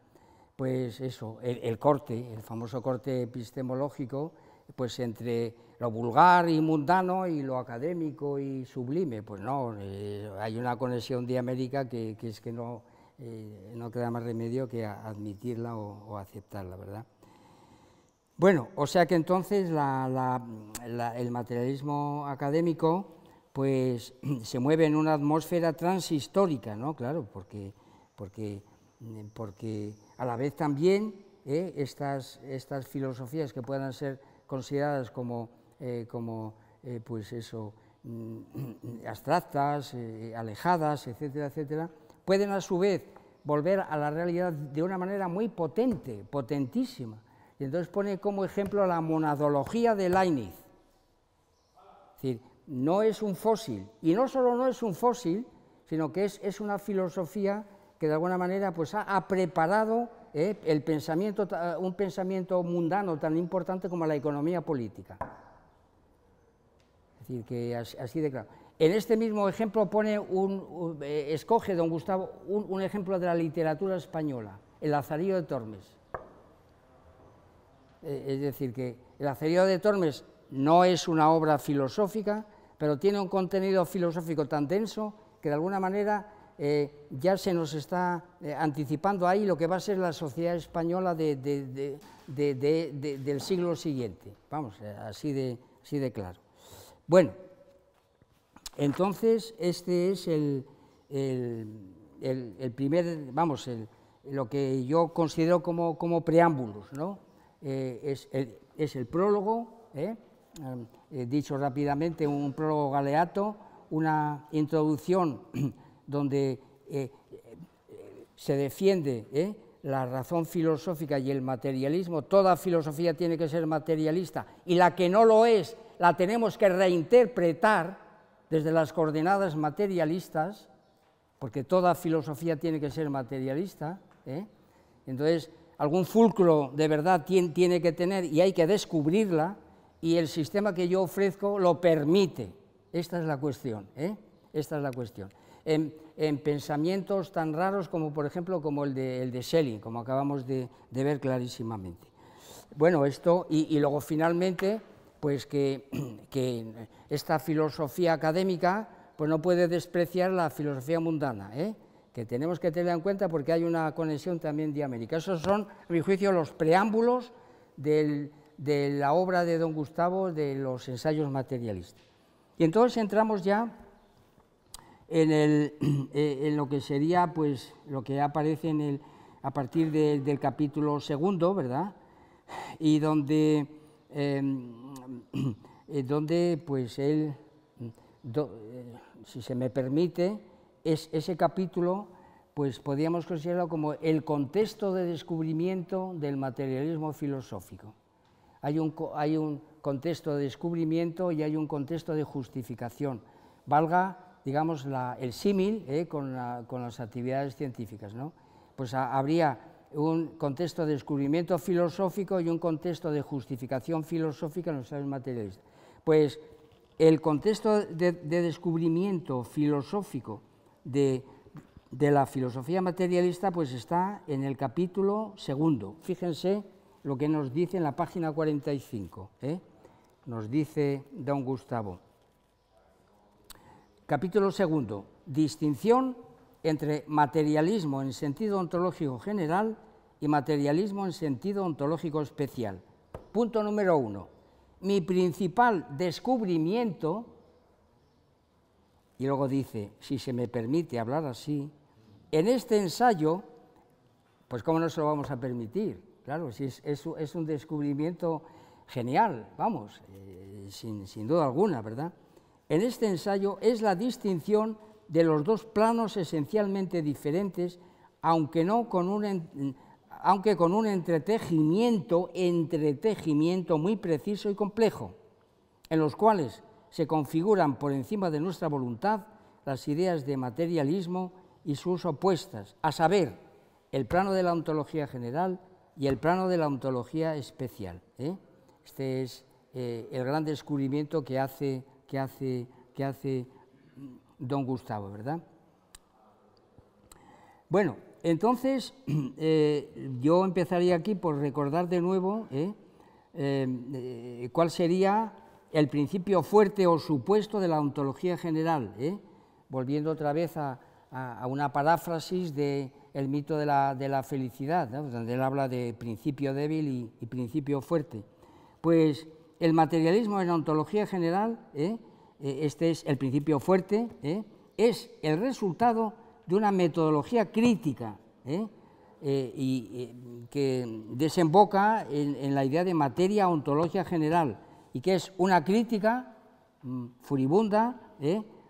Pues eso, el, corte, el famoso corte epistemológico, pues entre lo vulgar y mundano y lo académico y sublime, pues no, eh, hay una conexión diamérica que, que es que no, eh, no queda más remedio que admitirla o, aceptarla, ¿verdad? Bueno, o sea que entonces el materialismo académico pues se mueve en una atmósfera transhistórica, ¿no? Claro, porque, porque, eh, a la vez también eh, estas, filosofías que puedan ser consideradas como, pues eso, mm, abstractas, alejadas, etcétera, etcétera, pueden a su vez volver a la realidad de una manera muy potente, potentísima. Y entonces pone como ejemplo la monadología de Leibniz. Es decir, no es un fósil, y no solo no es un fósil, sino que es, una filosofía que de alguna manera pues, ha, preparado eh, el pensamiento, un pensamiento mundano tan importante como la economía política. Es decir, que así de claro. En este mismo ejemplo pone un, eh, escoge don Gustavo un, ejemplo de la literatura española, el Lazarillo de Tormes. Eh, es decir, que el Lazarillo de Tormes no es una obra filosófica, pero tiene un contenido filosófico tan denso que de alguna manera eh, ya se nos está anticipando ahí lo que va a ser la sociedad española del siglo siguiente. Vamos, así de, así de claro. Bueno. Entonces, este es el, primer, vamos, lo que yo considero como, preámbulos, ¿no? Eh, es, el, prólogo, ¿eh? Eh, he dicho rápidamente, un prólogo galeato, una introducción donde se defiende la razón filosófica y el materialismo, toda filosofía tiene que ser materialista, y la que no lo es, la tenemos que reinterpretar, desde las coordenadas materialistas, porque toda filosofía tiene que ser materialista, ¿eh? entonces algún fulcro de verdad tiene que tener y hay que descubrirla y el sistema que yo ofrezco lo permite. Esta es la cuestión, ¿eh? esta es la cuestión. En, pensamientos tan raros como, por ejemplo, como el de, el de Schelling, como acabamos de, ver clarísimamente. Bueno, esto, y luego finalmente, pues que, esta filosofía académica pues no puede despreciar la filosofía mundana, ¿eh? que tenemos que tener en cuenta porque hay una conexión también diamérica. Esos son, a mi juicio, los preámbulos de la obra de don Gustavo de los ensayos materialistas. Y entonces entramos ya en, eh, lo que sería pues, lo que aparece en el, a partir del capítulo segundo, ¿verdad? Y donde em, Eh, donde pues él, mm, eh, si se me permite, es, ese capítulo pues podríamos considerarlo como el contexto de descubrimiento del materialismo filosófico. Hay un, hay un contexto de descubrimiento y hay un contexto de justificación. Valga, digamos, el símil eh, con, con, las actividades científicas. ¿no? Pues habría un contexto de descubrimiento filosófico y un contexto de justificación filosófica en los saberes materialistas. Pues el contexto de, descubrimiento filosófico de, la filosofía materialista pues está en el capítulo segundo. Fíjense lo que nos dice en la página 45, ¿eh? nos dice don Gustavo. Capítulo segundo, distinción entre materialismo en sentido ontológico general y materialismo en sentido ontológico especial. Punto número uno. Mi principal descubrimiento, y luego dice, si se me permite hablar así, en este ensayo, pues cómo no se lo vamos a permitir, claro, si es, un descubrimiento genial, vamos, eh, sin, sin duda alguna, ¿verdad? En este ensayo es la distinción de los dos planos esencialmente diferentes, aunque, no con un, aunque con un entretejimiento, muy preciso y complejo, en los cuales se configuran por encima de nuestra voluntad las ideas de materialismo y sus opuestas, a saber, el plano de la ontología general y el plano de la ontología especial. ¿eh? Este es eh, el gran descubrimiento que hace, que hace, que hace don Gustavo, ¿verdad? Bueno, entonces eh, yo empezaría aquí por recordar de nuevo ¿eh? Eh, cuál sería el principio fuerte o supuesto de la ontología general, volviendo otra vez a, una paráfrasis del mito de la, felicidad, donde él habla de principio débil y, y, principio fuerte. Pues el materialismo en la ontología general eh, este es el principio fuerte, ¿eh? es el resultado de una metodología crítica ¿eh? y, que desemboca en, la idea de materia ontología general y que es una crítica mm, furibunda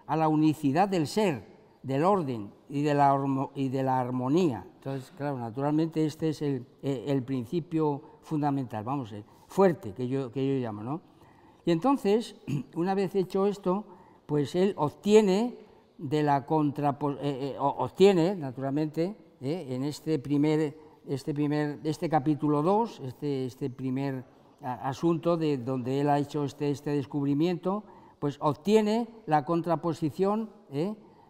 a la unicidad del ser, del orden y de la, y armonía. Entonces, claro, naturalmente este es el, principio fundamental, vamos, fuerte que yo, que yo llamo, ¿no? Y entonces, una vez hecho esto, pues él obtiene de la pues, eh, eh, obtiene, naturalmente, eh, en este primer, este, este capítulo 2, este, este, primer asunto de donde él ha hecho este, este descubrimiento, pues obtiene la contraposición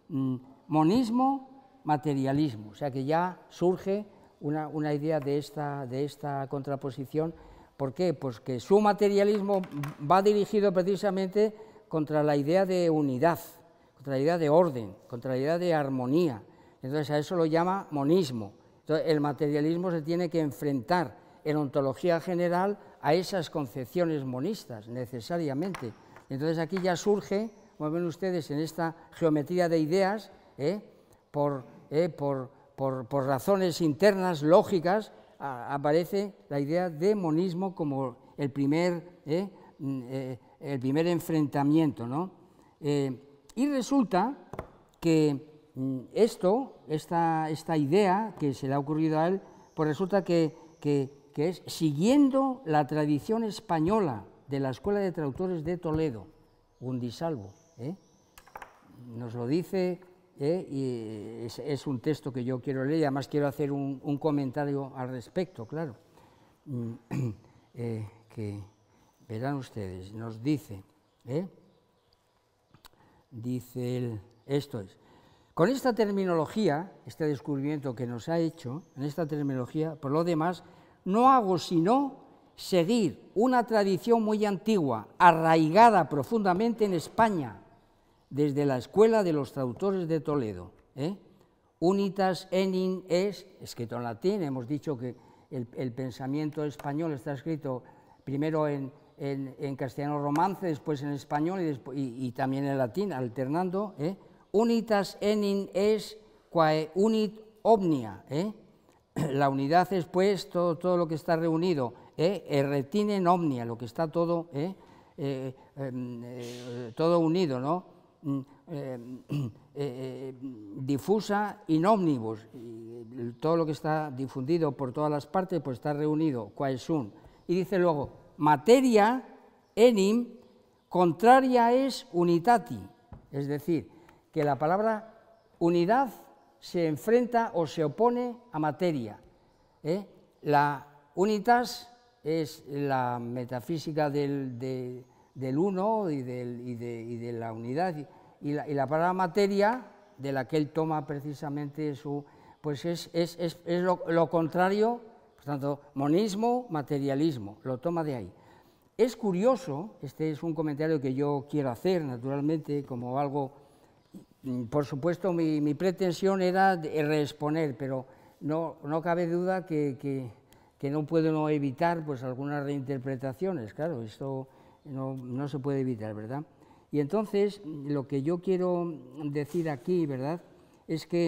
mm, monismo-materialismo. O sea que ya surge una, una idea de esta, de esta contraposición ¿Por qué? Pues que su materialismo va dirigido precisamente contra la idea de unidad, contra la idea de orden, contra la idea de armonía. Entonces a eso lo llama monismo. Entonces el materialismo se tiene que enfrentar en ontología general a esas concepciones monistas, necesariamente. Entonces aquí ya surge, como ven ustedes, en esta geometría de ideas, ¿eh? ¿eh? por razones internas, lógicas, aparece la idea de monismo como el primer, ¿eh? Mm, eh, el primer enfrentamiento. Eh, y resulta que mm, esto, esta, esta idea que se le ha ocurrido a él, pues resulta que, es siguiendo la tradición española de la Escuela de Traductores de Toledo, Gundisalvo. ¿eh? Nos lo dice ¿eh? y es, un texto que yo quiero leer, y además quiero hacer un, comentario al respecto, claro, mm, eh, que verán ustedes, nos dice, ¿eh? dice él, esto es, con esta terminología, este descubrimiento que nos ha hecho, en esta terminología, por lo demás, no hago sino seguir una tradición muy antigua, arraigada profundamente en España, desde la Escuela de los Traductores de Toledo. ¿eh? Unitas enin es, escrito en latín, hemos dicho que el, pensamiento español está escrito primero en, castellano romance, después en español y, también en latín, alternando. ¿eh? Unitas enin es quae unit omnia. ¿eh? La unidad es pues todo, lo que está reunido. Retinen omnia, lo que está todo, em, todo unido, ¿no? Mm, eh, eh, eh, difusa in omnibus, y todo lo que está difundido por todas las partes, pues está reunido, un Y dice luego, materia enim contraria es unitati, es decir, que la palabra unidad se enfrenta o se opone a materia. La unitas es la metafísica del, del uno y, de, la unidad. Y la, palabra materia, de la que él toma precisamente su... pues es, lo, contrario, por tanto, monismo, materialismo, lo toma de ahí. Es curioso, este es un comentario que yo quiero hacer, naturalmente, como algo... Mm, por supuesto, mi, pretensión era reexponer, pero no, cabe duda que, no puedo evitar pues, algunas reinterpretaciones. Claro, esto no, se puede evitar, ¿verdad? Y entonces lo que yo quiero decir aquí, ¿verdad? Es que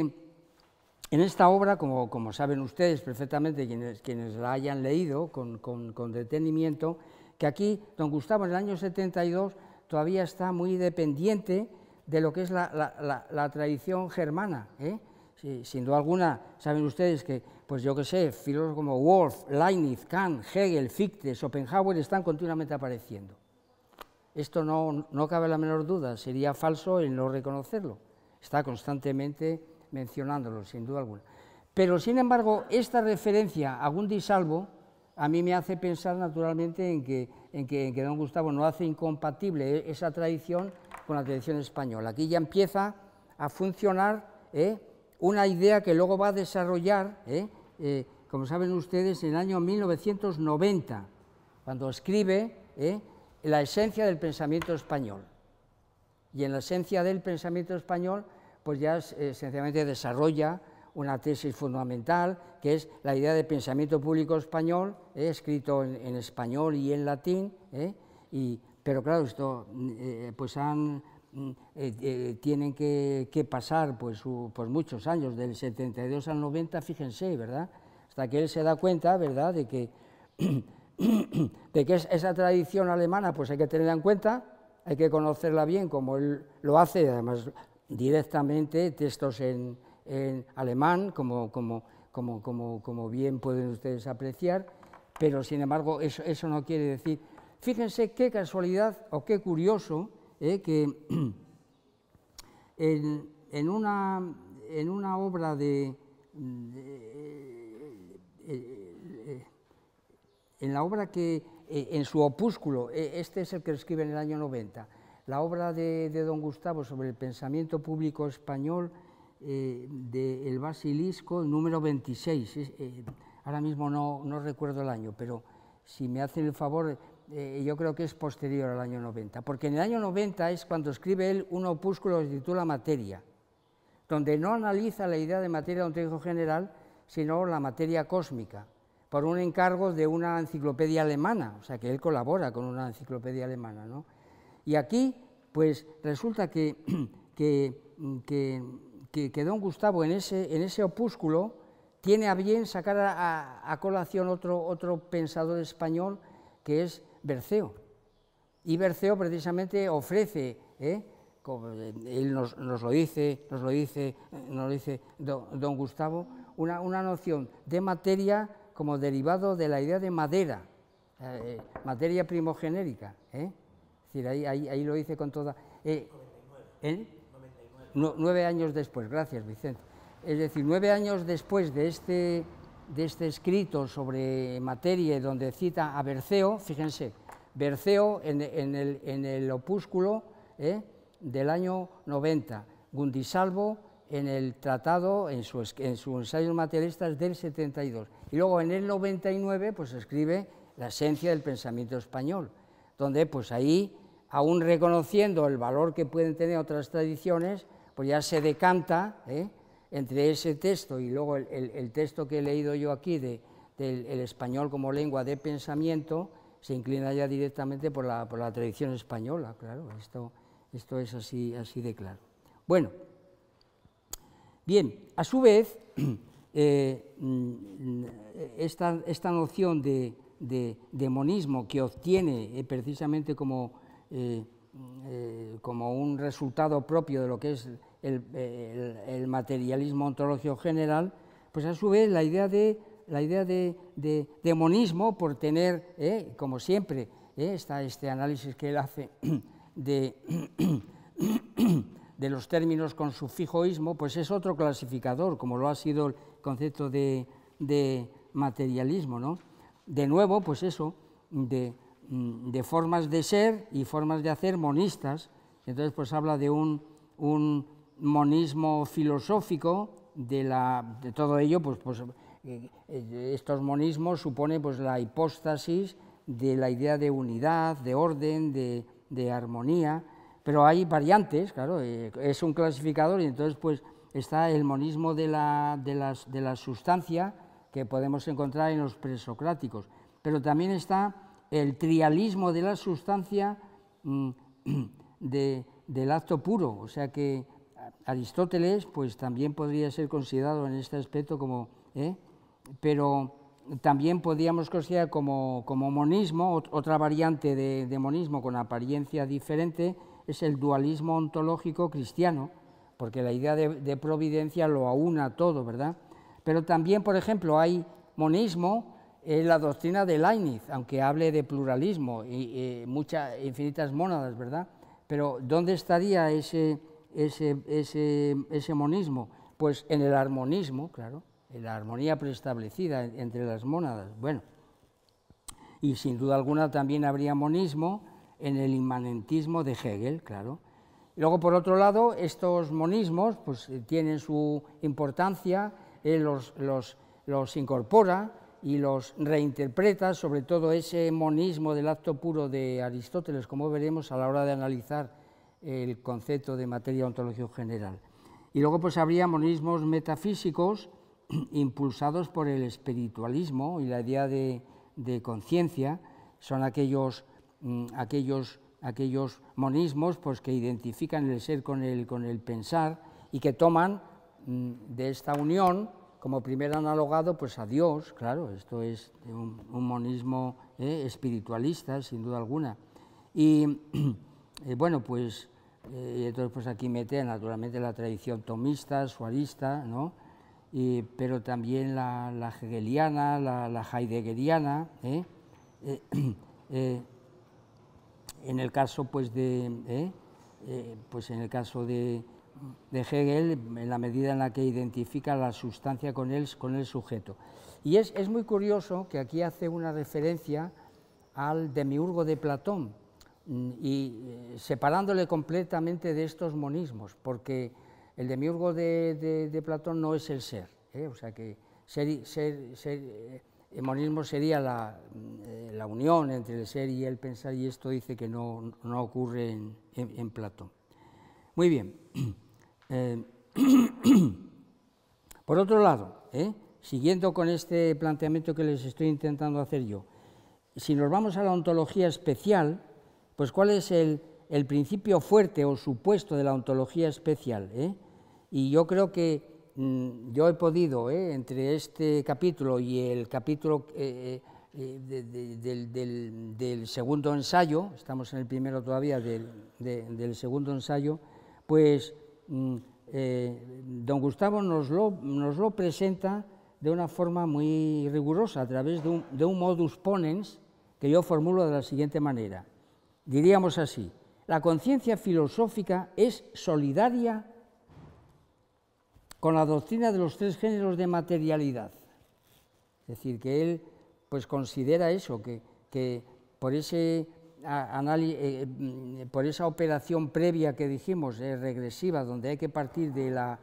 en esta obra, como, saben ustedes perfectamente, quienes, quienes la hayan leído con, detenimiento, que aquí don Gustavo en el año 72 todavía está muy dependiente de lo que es la, tradición germana. ¿eh? sin duda alguna, saben ustedes que, pues yo que sé, filósofos como Wolf, Leibniz, Kant, Hegel, Fichte, Schopenhauer están continuamente apareciendo. Esto no, cabe la menor duda, sería falso el no reconocerlo. Está constantemente mencionándolo, sin duda alguna. Pero, sin embargo, esta referencia a Gundi Salvo a mí me hace pensar naturalmente en que, en don Gustavo no hace incompatible e, esa tradición con la tradición española. Aquí ya empieza a funcionar ¿eh? una idea que luego va a desarrollar, ¿eh? Eh, como saben ustedes, en el año 1990, cuando escribe la esencia del pensamiento español. Y en la esencia del pensamiento español, pues ya esencialmente eh, desarrolla una tesis fundamental, que es la idea de pensamiento público español, eh, escrito en, español y en latín, eh, y, pero claro, esto mm, pues han, mm, tienen que, pasar pues, pues, muchos años, del 72 al 90, fíjense, ¿verdad? Hasta que él se da cuenta, ¿verdad?, de que de que es esa tradición alemana, pues hay que tenerla en cuenta, hay que conocerla bien, como él lo hace, además directamente textos en, alemán, como, como, como, como, bien pueden ustedes apreciar, pero sin embargo eso, no quiere decir... Fíjense qué casualidad o qué curioso eh, que en, una, en una obra de eh, eh, en la obra que, eh, en su opúsculo, eh, este es el que escribe en el año 90, la obra de, don Gustavo sobre el pensamiento público español eh, del Basilisco, número 26. ahora mismo no, no, recuerdo el año, pero si me hacen el favor, yo creo que es posterior al año 90, porque en el año 90 es cuando escribe él un opúsculo que se titula Materia, donde no analiza la idea de materia de un texto general, sino la materia cósmica por un encargo de una enciclopedia alemana, o sea que él colabora con una enciclopedia alemana. ¿no? Y aquí, pues resulta que, mm, que, don Gustavo en ese, en ese opúsculo tiene a bien sacar a, colación otro, otro pensador español que es Berceo. Y Berceo precisamente ofrece, ¿eh? Eh, él nos, lo dice, nos lo dice, eh, nos lo dice don, Gustavo, una, una, noción de materia como derivado de la idea de madera, eh, eh, materia primogenérica. ¿eh? decir, ahí, lo hice con toda. Eh, nueve años después, gracias Vicente. Es decir, nueve años después de este, de este escrito sobre materia donde cita a Berceo, fíjense, Berceo en, el, en el, opúsculo del año 90, Gundisalvo en el tratado, en su, en ensayo materialistas del 72. Y luego en el 99 pues escribe La esencia del pensamiento español, donde pues ahí, aún reconociendo el valor que pueden tener otras tradiciones, pues ya se decanta ¿eh? entre ese texto y luego el, texto que he leído yo aquí de, del el español como lengua de pensamiento, se inclina ya directamente por la, tradición española, claro, esto, esto es así, así de claro. Bueno. Bien, a su vez, eh, mm, esta, noción de, demonismo que obtiene eh, precisamente como, eh, como, un resultado propio de lo que es el, materialismo ontológico general, pues a su vez la idea de, la idea de, monismo, por tener, como siempre, está este análisis que él hace de de los términos con sufijoísmo, pues es otro clasificador, como lo ha sido el concepto de, materialismo. ¿no? De nuevo, pues eso, mm, de, formas de ser y formas de hacer monistas. Entonces, pues habla de un, un monismo filosófico, de, la, de todo ello, pues, pues eh, estos monismos suponen pues, la hipóstasis de la idea de unidad, de orden, de armonía, pero hay variantes, claro, eh, es un clasificador y entonces pues está el monismo de la, sustancia que podemos encontrar en los presocráticos, pero también está el trialismo de la sustancia mm, del acto puro, o sea que Aristóteles pues también podría ser considerado en este aspecto como, ¿eh? pero también podríamos considerar como, como monismo, otra variante de monismo con apariencia diferente, es el dualismo ontológico cristiano, porque la idea de, providencia lo aúna todo, ¿verdad? Pero también, por ejemplo, hay monismo en la doctrina de Leibniz, aunque hable de pluralismo y, muchas, infinitas mónadas, ¿verdad? Pero ¿dónde estaría ese, ese, ese monismo? Pues en el armonismo, claro, en la armonía preestablecida entre las mónadas. Bueno, y sin duda alguna también habría monismo en el inmanentismo de Hegel, claro. Y luego, por otro lado, estos monismos pues, eh, tienen su importancia, él los, incorpora y los reinterpreta, sobre todo ese monismo del acto puro de Aristóteles, como veremos a la hora de analizar el concepto de materia ontología general. Y luego pues habría monismos metafísicos impulsados por el espiritualismo y la idea de, de conciencia, son aquellos Mm, aquellos, aquellos monismos pues, que identifican el ser con el, con el pensar y que toman mm, de esta unión como primer analogado pues, a Dios, claro, esto es un, monismo eh, espiritualista, sin duda alguna. Y eh, bueno, pues eh, entonces pues aquí mete naturalmente la tradición tomista, suarista, ¿no? Y, pero también la, hegeliana, la, heideggeriana, ¿eh? en el caso pues de ¿eh? Eh, pues en el caso de, Hegel en la medida en la que identifica la sustancia con el, con el sujeto y es, muy curioso que aquí hace una referencia al demiurgo de Platón mm, y eh, separándole completamente de estos monismos porque el demiurgo de, de, Platón no es el ser o sea que ser, ser, ser el monismo sería eh, la, unión entre el ser y el pensar y esto dice que no, ocurre en, en, Platón. Muy bien. Eh, por otro lado, ¿eh? siguiendo con este planteamiento que les estoy intentando hacer yo, si nos vamos a la ontología especial, pues cuál es el, principio fuerte o supuesto de la ontología especial. Y yo creo que Mm, yo he podido, ¿eh? entre este capítulo y el capítulo eh, eh, del, segundo ensayo, estamos en el primero todavía del, del segundo ensayo, pues mm, don Gustavo nos lo, nos lo, presenta de una forma muy rigurosa, a través de un, de un modus ponens que yo formulo de la siguiente manera. Diríamos así, la conciencia filosófica es solidaria con la doctrina de los tres géneros de materialidad. Es decir, que él pues considera eso, que, por, ese eh, eh, por esa operación previa que dijimos, eh, regresiva, donde hay que partir de, la,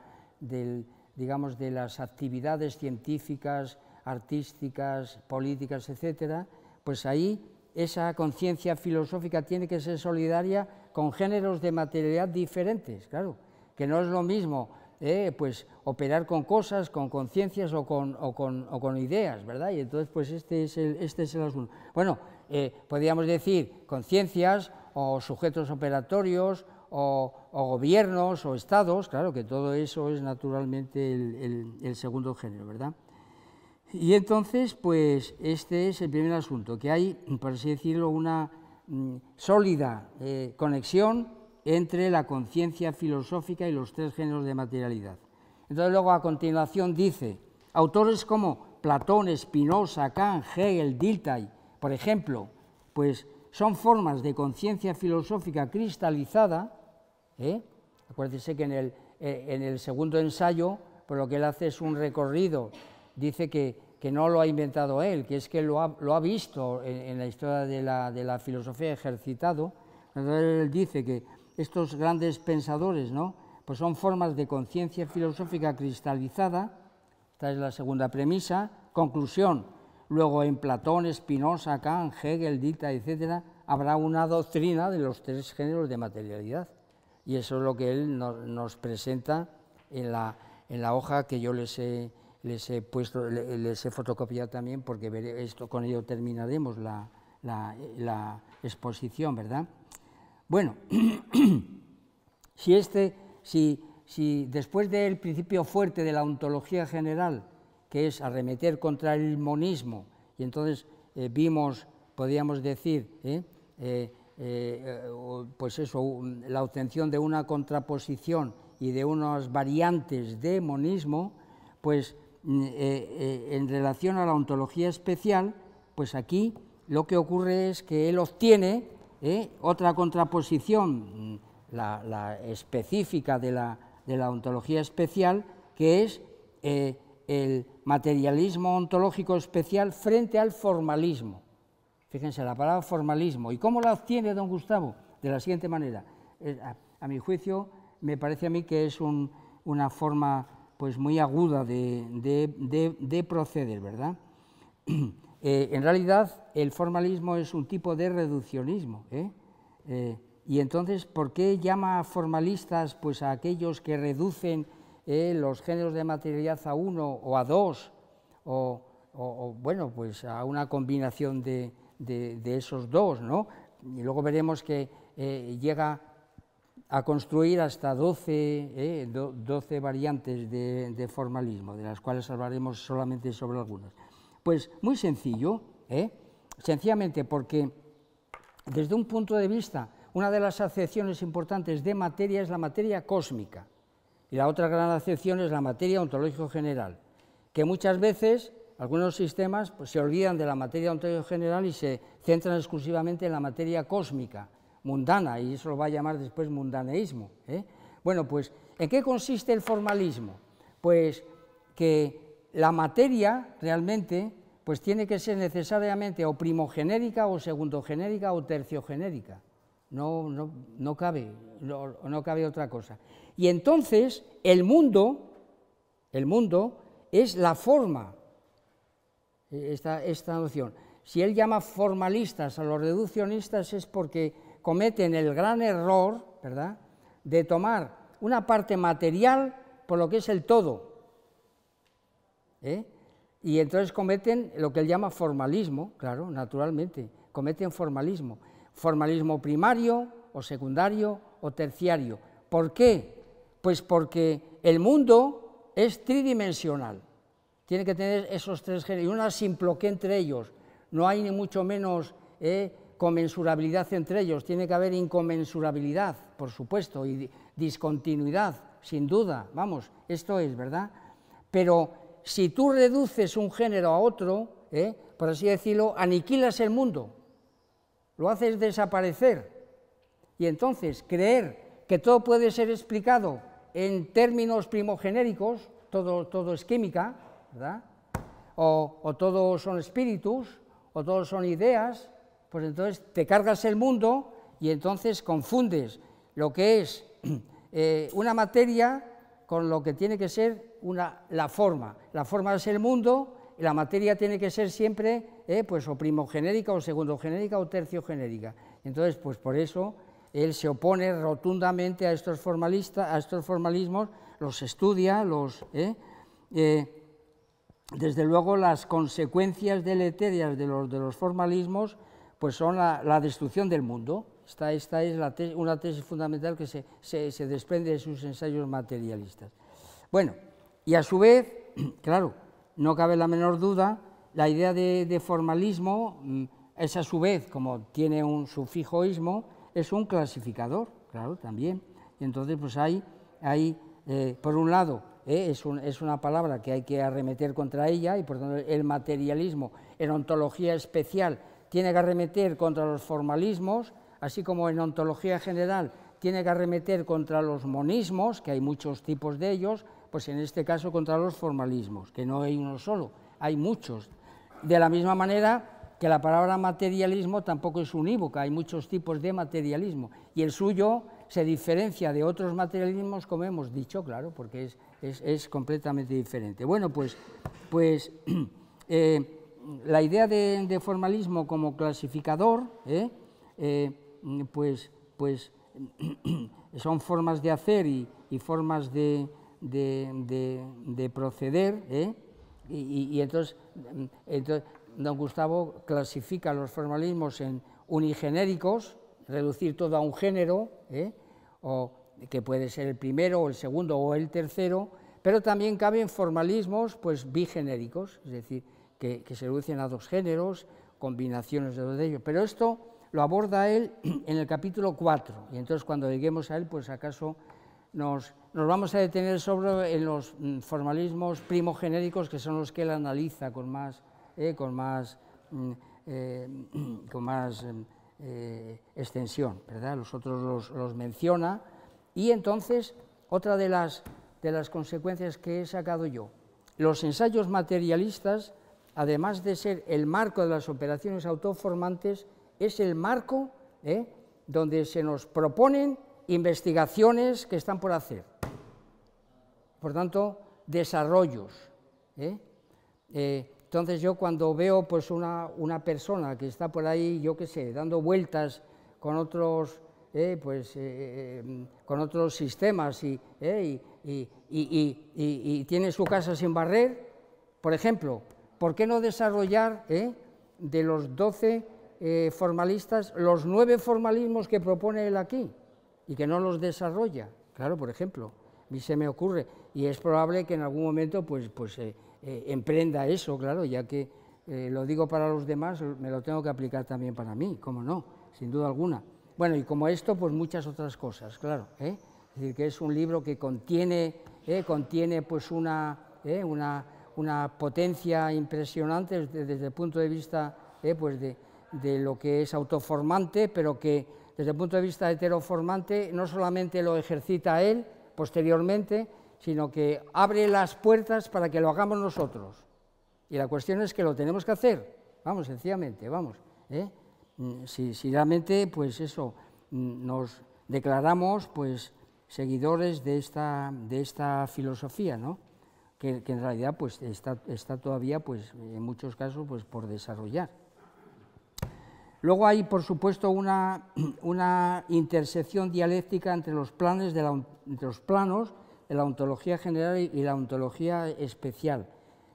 digamos, de las actividades científicas, artísticas, políticas, etcétera, pues ahí esa conciencia filosófica tiene que ser solidaria con géneros de materialidad diferentes, claro, que no es lo mismo eh, pues operar con cosas, con conciencias o con, ideas, ¿verdad? Y entonces, pues este es el, este es el asunto. Bueno, eh, podríamos decir conciencias o sujetos operatorios o, gobiernos o estados, claro que todo eso es naturalmente el, segundo género, ¿verdad? Y entonces, pues este es el primer asunto, que hay, por así decirlo, una mm, sólida eh, conexión entre la conciencia filosófica y los tres géneros de materialidad. Entonces luego a continuación dice, autores como Platón, Spinoza, Kant, Hegel, Dilthey, por ejemplo, pues son formas de conciencia filosófica cristalizada. ¿eh? Acuérdense que en el, eh, en el segundo ensayo, por lo que él hace es un recorrido, dice que, no lo ha inventado él, que es que lo ha, visto en, la historia de la, de la filosofía ejercitado. Entonces él dice que estos grandes pensadores, ¿no? Pues son formas de conciencia filosófica cristalizada, esta es la segunda premisa, conclusión, luego en Platón, Spinoza, Kant, Hegel, Dita, etc., habrá una doctrina de los tres géneros de materialidad. Y eso es lo que él nos, presenta en la, en la hoja que yo les he, puesto, les he fotocopiado también, porque esto, con ello terminaremos la exposición, ¿verdad? Bueno, si, este, si, si después del principio fuerte de la ontología general, que es arremeter contra el monismo, y entonces eh, vimos, podríamos decir, ¿eh? Eh, pues eso, la obtención de una contraposición y de unas variantes de monismo, pues mm, en relación a la ontología especial, pues aquí lo que ocurre es que él obtiene ¿eh? Otra contraposición, mm, la, específica de la, ontología especial, que es eh, el materialismo ontológico especial frente al formalismo. Fíjense, la palabra formalismo. ¿Y cómo la obtiene don Gustavo? De la siguiente manera. A, mi juicio, me parece a mí que es una forma pues, muy aguda de, de proceder, ¿verdad? Eh, en realidad, el formalismo es un tipo de reduccionismo. ¿eh? Eh, y entonces, ¿por qué llama formalistas pues, a aquellos que reducen los géneros de materialidad a uno o a dos? O, bueno, pues a una combinación de, esos dos, Y luego veremos que llega a construir hasta 12, variantes de formalismo, de las cuales hablaremos solamente sobre algunas. Pues muy sencillo, ¿eh? sencillamente porque desde un punto de vista, una de las acepciones importantes de materia es la materia cósmica y la otra gran acepción es la materia ontológico general, que muchas veces algunos sistemas pues, se olvidan de la materia ontológico general y se centran exclusivamente en la materia cósmica, mundana, y eso lo va a llamar después mundaneísmo. ¿eh? Bueno, pues, ¿en qué consiste el formalismo? Pues que la materia realmente pues tiene que ser necesariamente o primogenérica o segundogenérica o terciogenérica. No, no, no, cabe, no, cabe otra cosa. Y entonces el mundo, el mundo es la forma, esta, esta noción. Si él llama formalistas a los reduccionistas es porque cometen el gran error, ¿verdad?, de tomar una parte material por lo que es el todo. ¿eh? Y entonces cometen lo que él llama formalismo, claro, naturalmente, cometen formalismo. Formalismo primario o secundario o terciario. ¿Por qué? Pues porque el mundo es tridimensional. Tiene que tener esos tres géneros y una sin entre ellos. No hay ni mucho menos ¿eh? comensurabilidad entre ellos. Tiene que haber inconmensurabilidad, por supuesto, y discontinuidad, sin duda. Vamos, esto es, ¿verdad? Pero si tú reduces un género a otro, ¿eh? por así decirlo, aniquilas el mundo, lo haces desaparecer. Y entonces creer que todo puede ser explicado en términos primogenéricos, todo, todo es química, O, o todo son espíritus, o todos son ideas, pues entonces te cargas el mundo y entonces confundes lo que es eh, una materia con lo que tiene que ser una, la forma. La forma es el mundo, y la materia tiene que ser siempre eh, pues, o primogenérica o segundogenérica o terciogenérica. Entonces, pues por eso él se opone rotundamente a estos, formalistas, a estos formalismos, los estudia, los... Eh, eh, desde luego las consecuencias deleterias de los, de los formalismos pues son la destrucción del mundo, esta, es una tesis fundamental que se, desprende de sus ensayos materialistas. Bueno, y a su vez, claro, no cabe la menor duda, la idea de, formalismo mm, es a su vez, como tiene un sufijoísmo, es un clasificador, claro, también. Y entonces, pues hay, eh, por un lado, eh, es, es, una palabra que hay que arremeter contra ella, y por tanto el materialismo en ontología especial tiene que arremeter contra los formalismos, así como en ontología general tiene que arremeter contra los monismos, que hay muchos tipos de ellos, pues en este caso contra los formalismos, que no hay uno solo, hay muchos. De la misma manera que la palabra materialismo tampoco es unívoca, hay muchos tipos de materialismo, y el suyo se diferencia de otros materialismos, como hemos dicho, claro, porque es, completamente diferente. Bueno, pues, pues eh, la idea de, formalismo como clasificador... ¿eh? Eh, Mm, pues, pues son formas de hacer y, formas de, proceder, ¿eh? y, entonces, mm, entonces, don Gustavo clasifica los formalismos en unigenéricos, reducir todo a un género, ¿eh? o que puede ser el primero, el segundo, o el tercero, pero también caben formalismos pues, bigenéricos, es decir, que, que se reducen a dos géneros, combinaciones de dos de ellos. Pero esto lo aborda él en el capítulo 4. Y entonces cuando lleguemos a él, pues acaso nos, vamos a detener sobre en los mm, formalismos primogenéricos, que son los que él analiza con más, eh, con más, mm, eh, con más mm, eh, extensión. ¿verdad? Los otros los, menciona. Y entonces, otra de las, de las consecuencias que he sacado yo, los ensayos materialistas, además de ser el marco de las operaciones autoformantes, es el marco ¿eh? donde se nos proponen investigaciones que están por hacer. Por tanto, desarrollos. ¿eh? Eh, entonces yo cuando veo pues, una, persona que está por ahí, yo qué sé, dando vueltas con otros, pues, con otros sistemas y, y, tiene su casa sin barrer, por ejemplo, ¿por qué no desarrollar de los 12 eh, formalistas los nueve formalismos que propone él aquí y que no los desarrolla. Claro, por ejemplo, a mí se me ocurre, y es probable que en algún momento pues, pues eh, eh, emprenda eso, claro, ya que lo digo para los demás, me lo tengo que aplicar también para mí, cómo no, sin duda alguna. Bueno, y como esto, pues muchas otras cosas, claro. Es decir, que es un libro que contiene, contiene pues una, una, potencia impresionante desde, el punto de vista pues de, de lo que es autoformante, pero que desde el punto de vista heteroformante no solamente lo ejercita él posteriormente, sino que abre las puertas para que lo hagamos nosotros. Y la cuestión es que lo tenemos que hacer, vamos, sencillamente, vamos. ¿eh? Mm, si, realmente, pues eso, mm, nos declaramos, pues, seguidores de esta, de esta filosofía, ¿no? Que, en realidad, pues, está, está todavía, pues, en muchos casos, pues, por desarrollar. Luego hay, por supuesto, una, intersección dialéctica entre los, planes de planos de la ontología general y la ontología especial.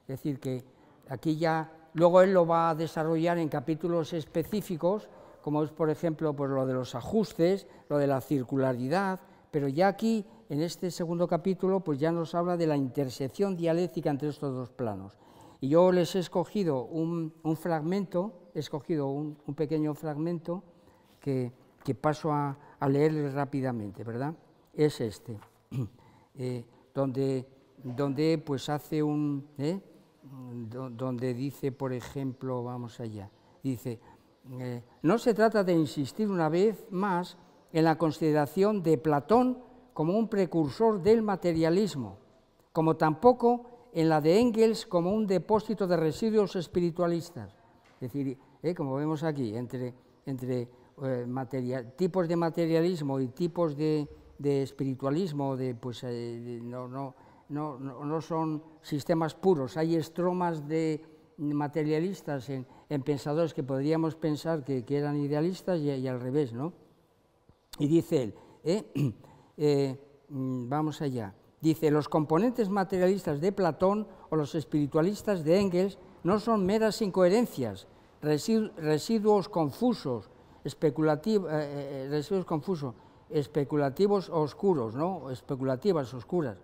Es decir, que aquí ya, luego él lo va a desarrollar en capítulos específicos, como es, por ejemplo, pues, lo de los ajustes, lo de la circularidad, pero ya aquí, en este segundo capítulo, pues ya nos habla de la intersección dialéctica entre estos dos planos. Y yo les he escogido un, fragmento, he escogido un, pequeño fragmento que, paso a, leerles rápidamente, ¿verdad? Es este, eh, donde, donde pues hace un... ¿eh? donde dice, por ejemplo, vamos allá, dice, eh, no se trata de insistir una vez más en la consideración de Platón como un precursor del materialismo, como tampoco en la de Engels como un depósito de residuos espiritualistas. Es decir, eh, como vemos aquí, entre, entre eh, tipos de materialismo y tipos de, espiritualismo, de, pues, eh, no, son sistemas puros, hay estromas de materialistas en, pensadores que podríamos pensar que, eran idealistas y, al revés, ¿no? Y dice él, mm, vamos allá, Dice, los componentes materialistas de Platón o los espiritualistas de Engels no son meras incoherencias, residuos confusos, especulativos, eh, eh, eh, residuos confusos, especulativos oscuros, ¿no? especulativas oscuras,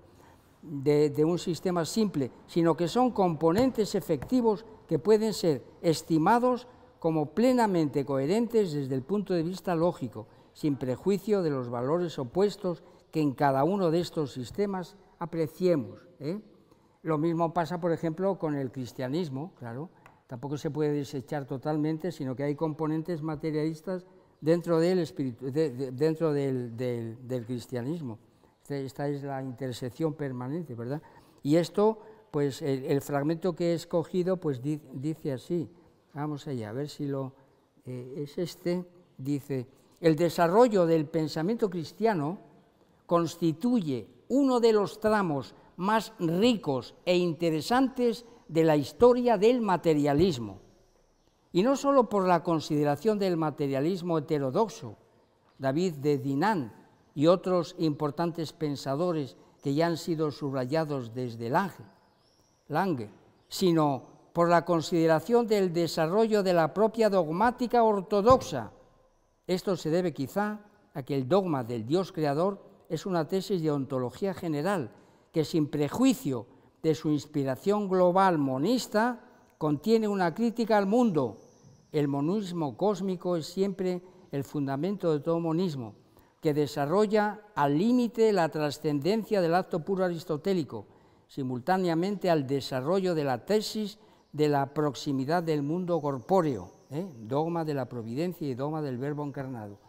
de un sistema simple, sino que son componentes efectivos que pueden ser estimados como plenamente coherentes desde el punto de vista lógico, sin prejuicio de los valores opuestos que en cada uno de estos sistemas apreciemos. ¿eh? Lo mismo pasa, por ejemplo, con el cristianismo, claro, tampoco se puede desechar totalmente, sino que hay componentes materialistas dentro del, espíritu, dentro del, cristianismo. Este, esta es la intersección permanente, ¿verdad? Y esto, pues el, fragmento que he escogido, pues dice así. Vamos allá, a ver si lo... Eh, es este, dice, el desarrollo del pensamiento cristiano constituye uno de los tramos más ricos e interesantes de la historia del materialismo. Y no solo por la consideración del materialismo heterodoxo, David de Dinan y otros importantes pensadores que ya han sido subrayados desde Lange, Lange sino por la consideración del desarrollo de la propia dogmática ortodoxa. Esto se debe quizá a que el dogma del Dios creador es una tesis de ontología general que sin prejuicio de su inspiración global monista contiene una crítica al mundo. El monismo cósmico es siempre el fundamento de todo monismo, que desarrolla al límite la trascendencia del acto puro aristotélico, simultáneamente al desarrollo de la tesis de la proximidad del mundo corpóreo, ¿eh? dogma de la providencia y dogma del verbo encarnado.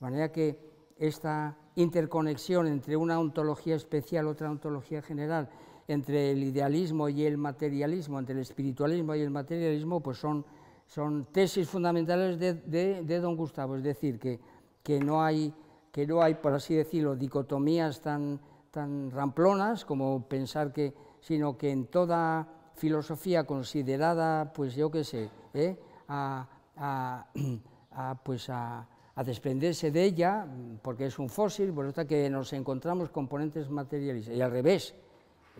De manera que esta interconexión entre una ontología especial, otra ontología general, entre el idealismo y el materialismo, entre el espiritualismo y el materialismo, pues son, son tesis fundamentales de, don Gustavo. Es decir, que, que, no hay, que no hay, por así decirlo, dicotomías tan, tan ramplonas como pensar que, sino que en toda filosofía considerada, pues yo qué sé, ¿eh? pues a a desprenderse de ella, mm, porque es un fósil, otra pues que nos encontramos componentes materialistas. Y al revés,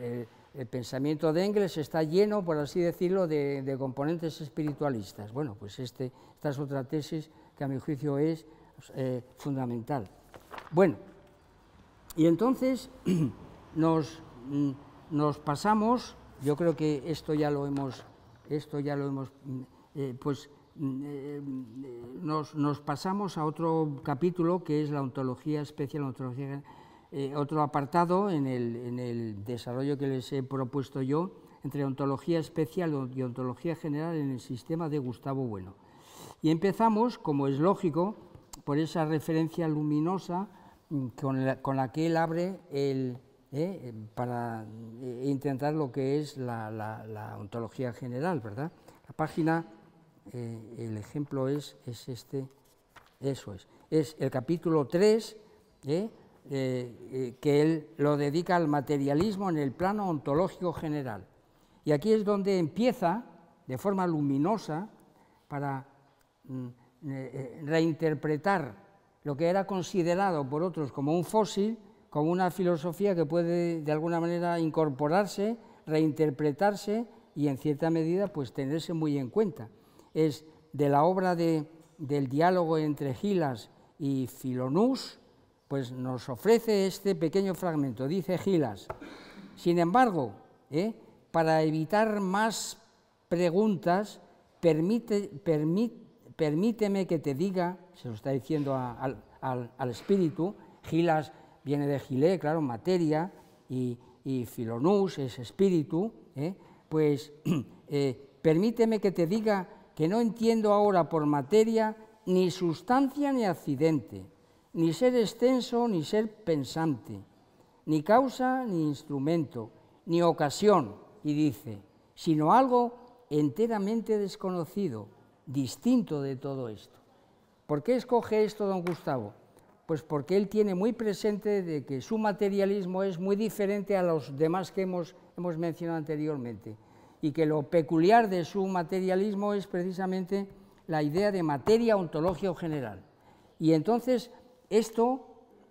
el, pensamiento de Engels está lleno, por así decirlo, de, componentes espiritualistas. Bueno, pues este, esta es otra tesis que a mi juicio es eh, fundamental. Bueno, y entonces nos, mm, nos, pasamos, yo creo que esto ya lo hemos, esto ya lo hemos, mm, eh, pues eh, nos, pasamos a otro capítulo que es la ontología especial, eh, otro apartado en el, desarrollo que les he propuesto yo entre ontología especial y ontología general en el sistema de Gustavo Bueno. Y empezamos, como es lógico, por esa referencia luminosa con la, que él abre el, eh, para intentar lo que es la, la ontología general, ¿verdad? La página eh, el ejemplo es, este, eso es, es el capítulo 3, ¿eh? Eh, que él lo dedica al materialismo en el plano ontológico general. Y aquí es donde empieza, de forma luminosa, para mm, reinterpretar lo que era considerado por otros como un fósil, como una filosofía que puede de alguna manera incorporarse, reinterpretarse y en cierta medida pues tenerse muy en cuenta es de la obra del diálogo entre Gilas y Filonús, pues nos ofrece este pequeño fragmento. Dice Gilas, sin embargo, ¿eh? para evitar más preguntas, permíteme que te diga, se lo está diciendo al, espíritu, Gilas viene de Gilé, claro, materia, y, y Filonús es espíritu, ¿eh? pues eh, permíteme que te diga que no entiendo ahora por materia, ni sustancia ni accidente, ni ser extenso ni ser pensante, ni causa ni instrumento, ni ocasión, y dice, sino algo enteramente desconocido, distinto de todo esto. ¿Por qué escoge esto don Gustavo? Pues porque él tiene muy presente de que su materialismo es muy diferente a los demás que hemos mencionado anteriormente y que lo peculiar de su materialismo es precisamente la idea de materia ontología general. Y entonces esto,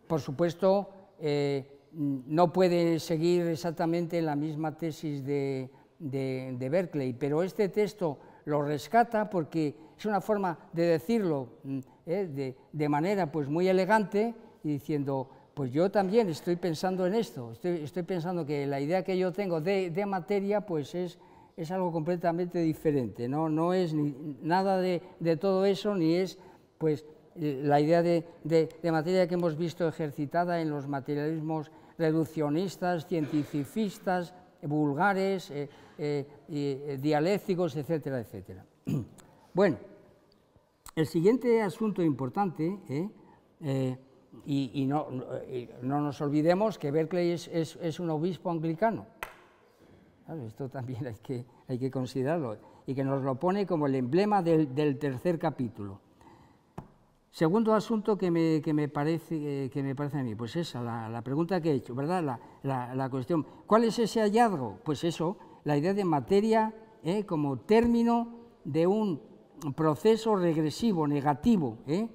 por supuesto, eh, no puede seguir exactamente la misma tesis de, Berkeley, pero este texto lo rescata porque es una forma de decirlo mm, eh, de, manera pues, muy elegante y diciendo, pues yo también estoy pensando en esto, estoy, estoy pensando que la idea que yo tengo de, materia pues es es algo completamente diferente, no, es nada de, todo eso, ni es pues, eh, la idea de, materia que hemos visto ejercitada en los materialismos reduccionistas, cientificistas, vulgares, eh, eh, dialécticos, etcétera, etcétera. Bueno, el siguiente asunto importante, y, no, nos olvidemos que Berkeley es un obispo anglicano, esto también hay que, hay que considerarlo. Y que nos lo pone como el emblema del, tercer capítulo. Segundo asunto que me, parece, eh, que me parece a mí, pues esa, la, pregunta que he hecho, ¿verdad? La, cuestión, ¿cuál es ese hallazgo? Pues eso, la idea de materia eh, como término de un proceso regresivo, negativo, eh,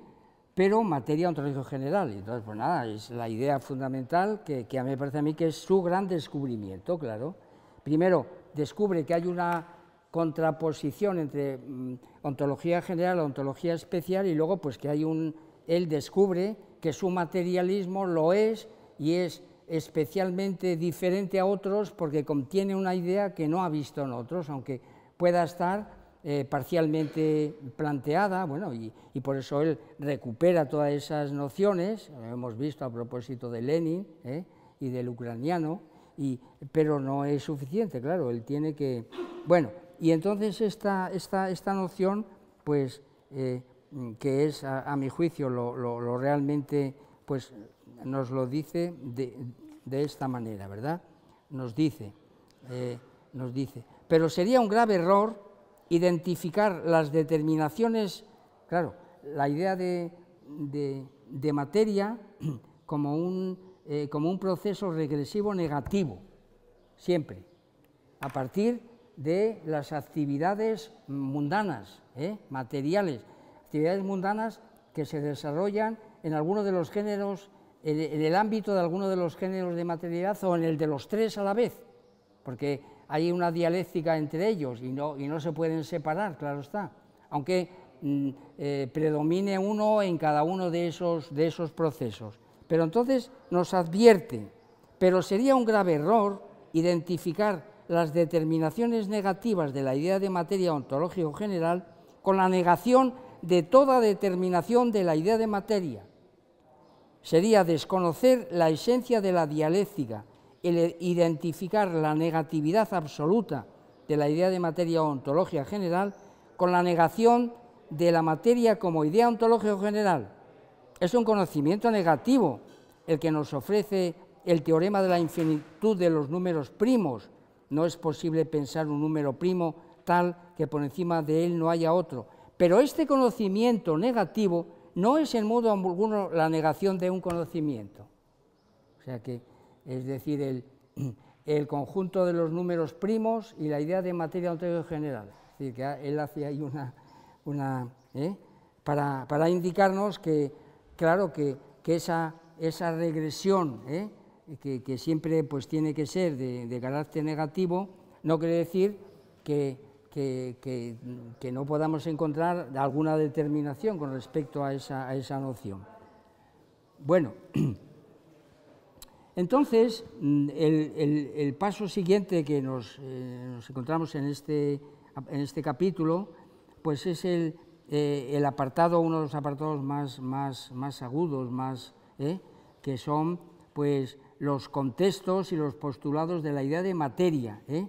pero materia un trabajo general. Entonces, pues nada, es la idea fundamental que, que a mí me parece a mí que es su gran descubrimiento, claro primero descubre que hay una contraposición entre mm, ontología general y ontología especial y luego pues que hay un él descubre que su materialismo lo es y es especialmente diferente a otros porque contiene una idea que no ha visto en otros, aunque pueda estar eh, parcialmente planteada, bueno, y, por eso él recupera todas esas nociones, lo hemos visto a propósito de Lenin eh, y del ucraniano, pero no es suficiente, claro, él tiene que... Bueno, y entonces esta, esta, esta noción, pues, eh, que es, a, mi juicio, lo, realmente, pues, nos lo dice de, esta manera, ¿verdad? Nos dice, eh, nos dice, pero sería un grave error identificar las determinaciones, claro, la idea de materia como un eh, como un proceso regresivo negativo, siempre, a partir de las actividades mundanas, ¿eh? materiales, actividades mundanas que se desarrollan en alguno de los géneros, en, el ámbito de alguno de los géneros de materialidad o en el de los tres a la vez, porque hay una dialéctica entre ellos y no, y no se pueden separar, claro está, aunque mm, eh, predomine uno en cada uno de esos, de esos procesos. Pero entonces nos advierte, pero sería un grave error identificar las determinaciones negativas de la idea de materia ontológica general con la negación de toda determinación de la idea de materia. Sería desconocer la esencia de la dialéctica, el identificar la negatividad absoluta de la idea de materia ontológica general con la negación de la materia como idea ontológica general es un conocimiento negativo el que nos ofrece el teorema de la infinitud de los números primos. No es posible pensar un número primo tal que por encima de él no haya otro. Pero este conocimiento negativo no es en modo alguno la negación de un conocimiento. O sea que, es decir, el, conjunto de los números primos y la idea de materia ontológica general. Es decir, que él hace ahí una... ¿eh? para indicarnos que claro que, esa, regresión, ¿eh? que, siempre pues, tiene que ser de, carácter negativo, no quiere decir que, no podamos encontrar alguna determinación con respecto a esa, noción. Bueno, entonces mm, el, paso siguiente que eh, nos, encontramos en este, en este capítulo, pues es el, eh, el apartado, uno de los apartados más, más, más agudos, más, eh, que son pues, los contextos y los postulados de la idea de materia. Eh.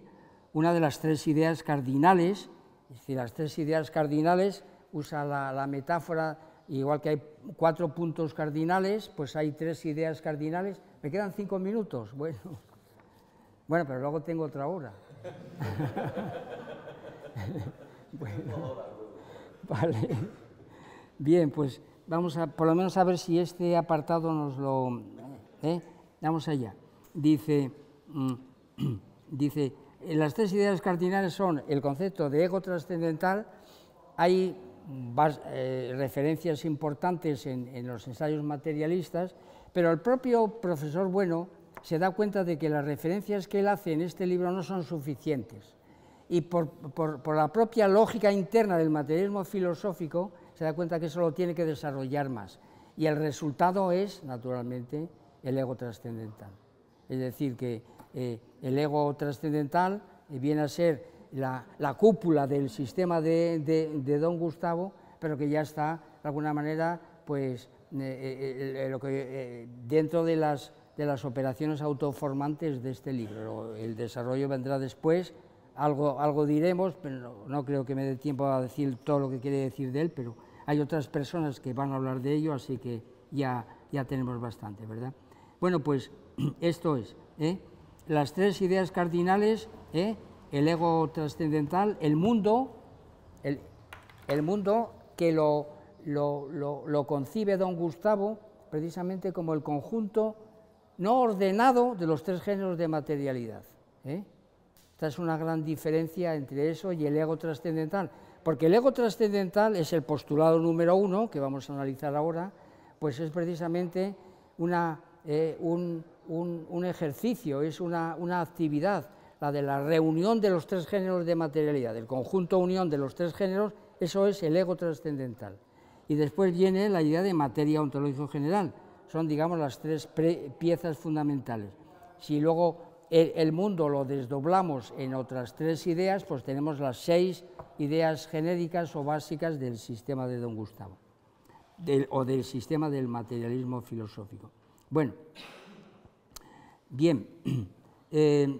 Una de las tres ideas cardinales, es decir, las tres ideas cardinales, usa la, metáfora, igual que hay cuatro puntos cardinales, pues hay tres ideas cardinales. Me quedan cinco minutos, bueno. Bueno, pero luego tengo otra hora. Vale. Bien, pues vamos a, por lo menos a ver si este apartado nos lo... ¿eh? ¿eh? Vamos allá. Dice, mm, dice, las tres ideas cardinales son el concepto de ego trascendental, hay eh, referencias importantes en los ensayos materialistas, pero el propio profesor Bueno se da cuenta de que las referencias que él hace en este libro no son suficientes y por, la propia lógica interna del materialismo filosófico se da cuenta que eso lo tiene que desarrollar más. Y el resultado es, naturalmente, el ego trascendental. Es decir, que eh, el ego trascendental eh, viene a ser la, cúpula del sistema de, don Gustavo, pero que ya está, de alguna manera, pues, eh, que, dentro de las operaciones autoformantes de este libro. El desarrollo vendrá después algo, diremos, pero no, creo que me dé tiempo a decir todo lo que quiere decir de él, pero hay otras personas que van a hablar de ello, así que ya, tenemos bastante, ¿verdad? Bueno, pues esto es, ¿eh? las tres ideas cardinales, ¿eh? el ego trascendental, el mundo, el, mundo que lo, lo concibe don Gustavo precisamente como el conjunto no ordenado de los tres géneros de materialidad. ¿eh? es una gran diferencia entre eso y el ego trascendental, porque el ego trascendental es el postulado número uno que vamos a analizar ahora, pues es precisamente una, eh, un, ejercicio, es una, actividad, la de la reunión de los tres géneros de materialidad, del conjunto unión de los tres géneros, eso es el ego trascendental. Y después viene la idea de materia ontológico general, son digamos las tres piezas fundamentales. Si luego el mundo lo desdoblamos en otras tres ideas, pues tenemos las seis ideas genéricas o básicas del sistema de don Gustavo, o del sistema del materialismo filosófico. Bueno, bien, eh,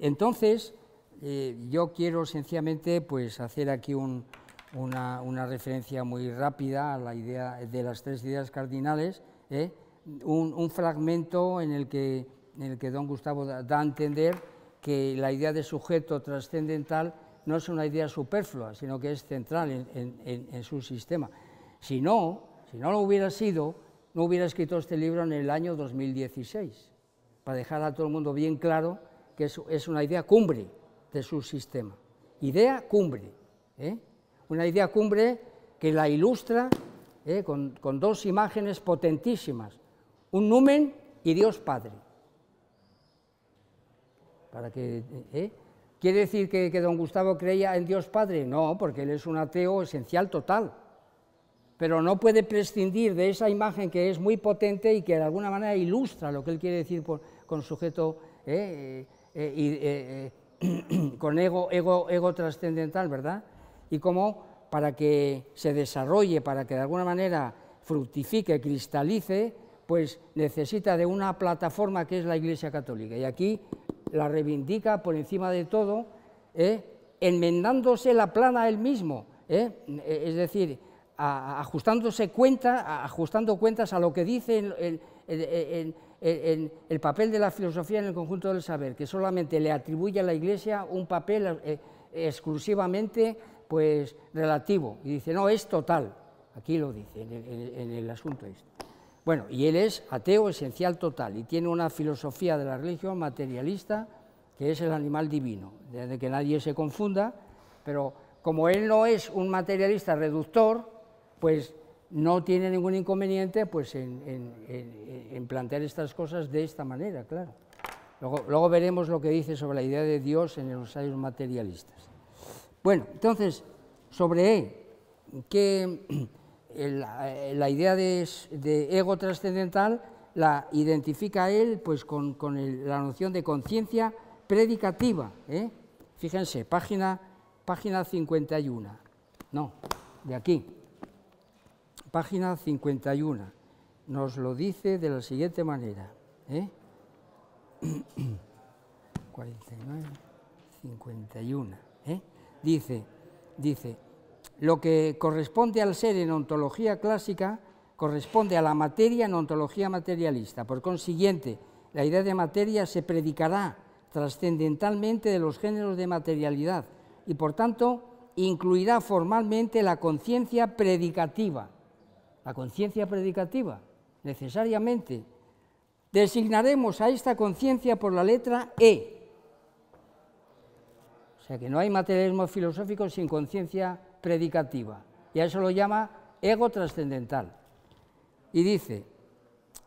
entonces eh, yo quiero sencillamente pues, hacer aquí una, referencia muy rápida a la idea de las tres ideas cardinales, ¿eh? un fragmento en el que en el que don Gustavo da, a entender que la idea de sujeto trascendental no es una idea superflua, sino que es central en, su sistema. Si no, si no lo hubiera sido, no hubiera escrito este libro en el año 2016, para dejar a todo el mundo bien claro que es, una idea cumbre de su sistema. Idea cumbre. ¿eh? Una idea cumbre que la ilustra ¿eh? con dos imágenes potentísimas, un numen y Dios Padre que, eh, ¿eh? ¿Quiere decir que, don Gustavo creía en Dios Padre? No, porque él es un ateo esencial total. Pero no puede prescindir de esa imagen que es muy potente y que de alguna manera ilustra lo que él quiere decir con sujeto eh, con ego, ego, ego trascendental, ¿verdad? Y como para que se desarrolle, para que de alguna manera fructifique, cristalice, pues necesita de una plataforma que es la Iglesia Católica. Y aquí la reivindica por encima de todo, ¿eh? enmendándose la plana él mismo, ¿eh? Eh, es decir, ajustándose ajustando cuentas a lo que dice el papel de la filosofía en el conjunto del saber, que solamente le atribuye a la Iglesia un papel exclusivamente pues, relativo, y dice, no, es total, aquí lo dice, en el, el asunto este. Bueno, y él es ateo esencial total y tiene una filosofía de la religión materialista que es el animal divino, desde que nadie se confunda, pero como él no es un materialista reductor, pues no tiene ningún inconveniente pues, en, plantear estas cosas de esta manera, claro. Luego, veremos lo que dice sobre la idea de Dios en los ensayos materialistas. Bueno, entonces, sobre qué eh, la idea de, ego trascendental la identifica él pues, con, la noción de conciencia predicativa. ¿eh? Fíjense, página, página 51. No, de aquí. Página 51. Nos lo dice de la siguiente manera. 49, ¿eh? 51. Dice, dice, lo que corresponde al ser en ontología clásica corresponde a la materia en ontología materialista. Por consiguiente, la idea de materia se predicará trascendentalmente de los géneros de materialidad y, por tanto, incluirá formalmente la conciencia predicativa. La conciencia predicativa, necesariamente. Designaremos a esta conciencia por la letra E. O sea que no hay materialismo filosófico sin conciencia predicativa. Y a eso lo llama ego trascendental. Y dice,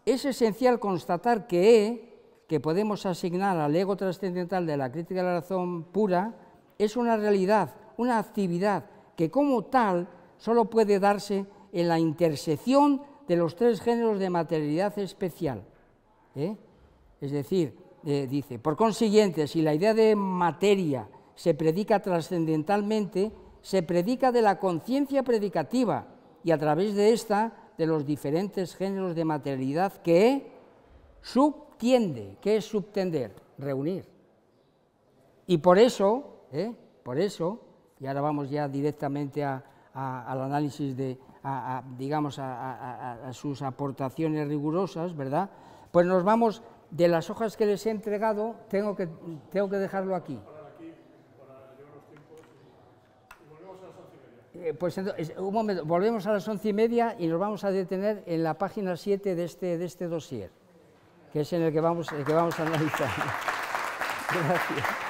es esencial constatar que E, que podemos asignar al ego trascendental de la crítica de la razón pura, es una realidad, una actividad que como tal solo puede darse en la intersección de los tres géneros de materialidad especial. ¿Eh? Es decir, eh, dice, por consiguiente, si la idea de materia se predica trascendentalmente, se predica de la conciencia predicativa y a través de esta de los diferentes géneros de materialidad que subtiende. ¿Qué es subtender? Reunir. Y por eso, ¿eh? por eso, y ahora vamos ya directamente al análisis de, digamos, a sus aportaciones rigurosas, ¿verdad? Pues nos vamos de las hojas que les he entregado, tengo tengo que dejarlo aquí. Eh, pues entonces, un momento, volvemos a las once y media y nos vamos a detener en la página 7 de este, de este dossier, que es en el que vamos, el que vamos a analizar. Gracias.